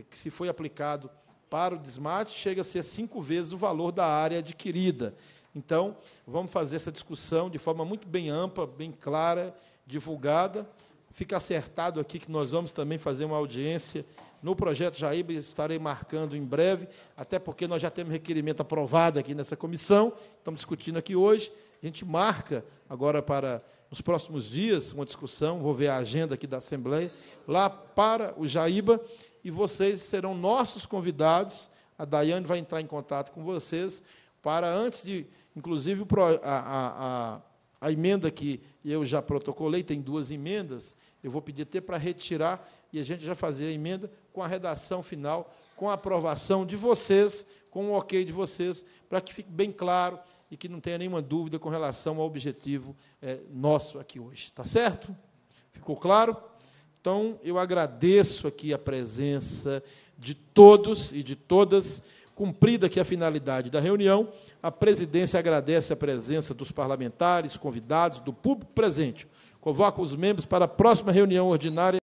é que se foi aplicado para o desmate chega a ser cinco vezes o valor da área adquirida. Então, vamos fazer essa discussão de forma muito bem ampla, bem clara, divulgada. Fica acertado aqui que nós vamos também fazer uma audiência no projeto Jaíba, estarei marcando em breve, até porque nós já temos requerimento aprovado aqui nessa comissão, estamos discutindo aqui hoje. A gente marca agora para os próximos dias uma discussão, vou ver a agenda aqui da Assembleia, lá para o Jaíba, e vocês serão nossos convidados. A Daiane vai entrar em contato com vocês para, antes de Inclusive, a, a, a emenda que eu já protocolei, tem duas emendas, eu vou pedir até para retirar e a gente já fazer a emenda com a redação final, com a aprovação de vocês, com o ok de vocês, para que fique bem claro e que não tenha nenhuma dúvida com relação ao objetivo é, nosso aqui hoje. Está certo? Ficou claro? Então, eu agradeço aqui a presença de todos e de todas, cumprida aqui a finalidade da reunião a presidência agradece a presença dos parlamentares, convidados, do público presente. Convoca os membros para a próxima reunião ordinária.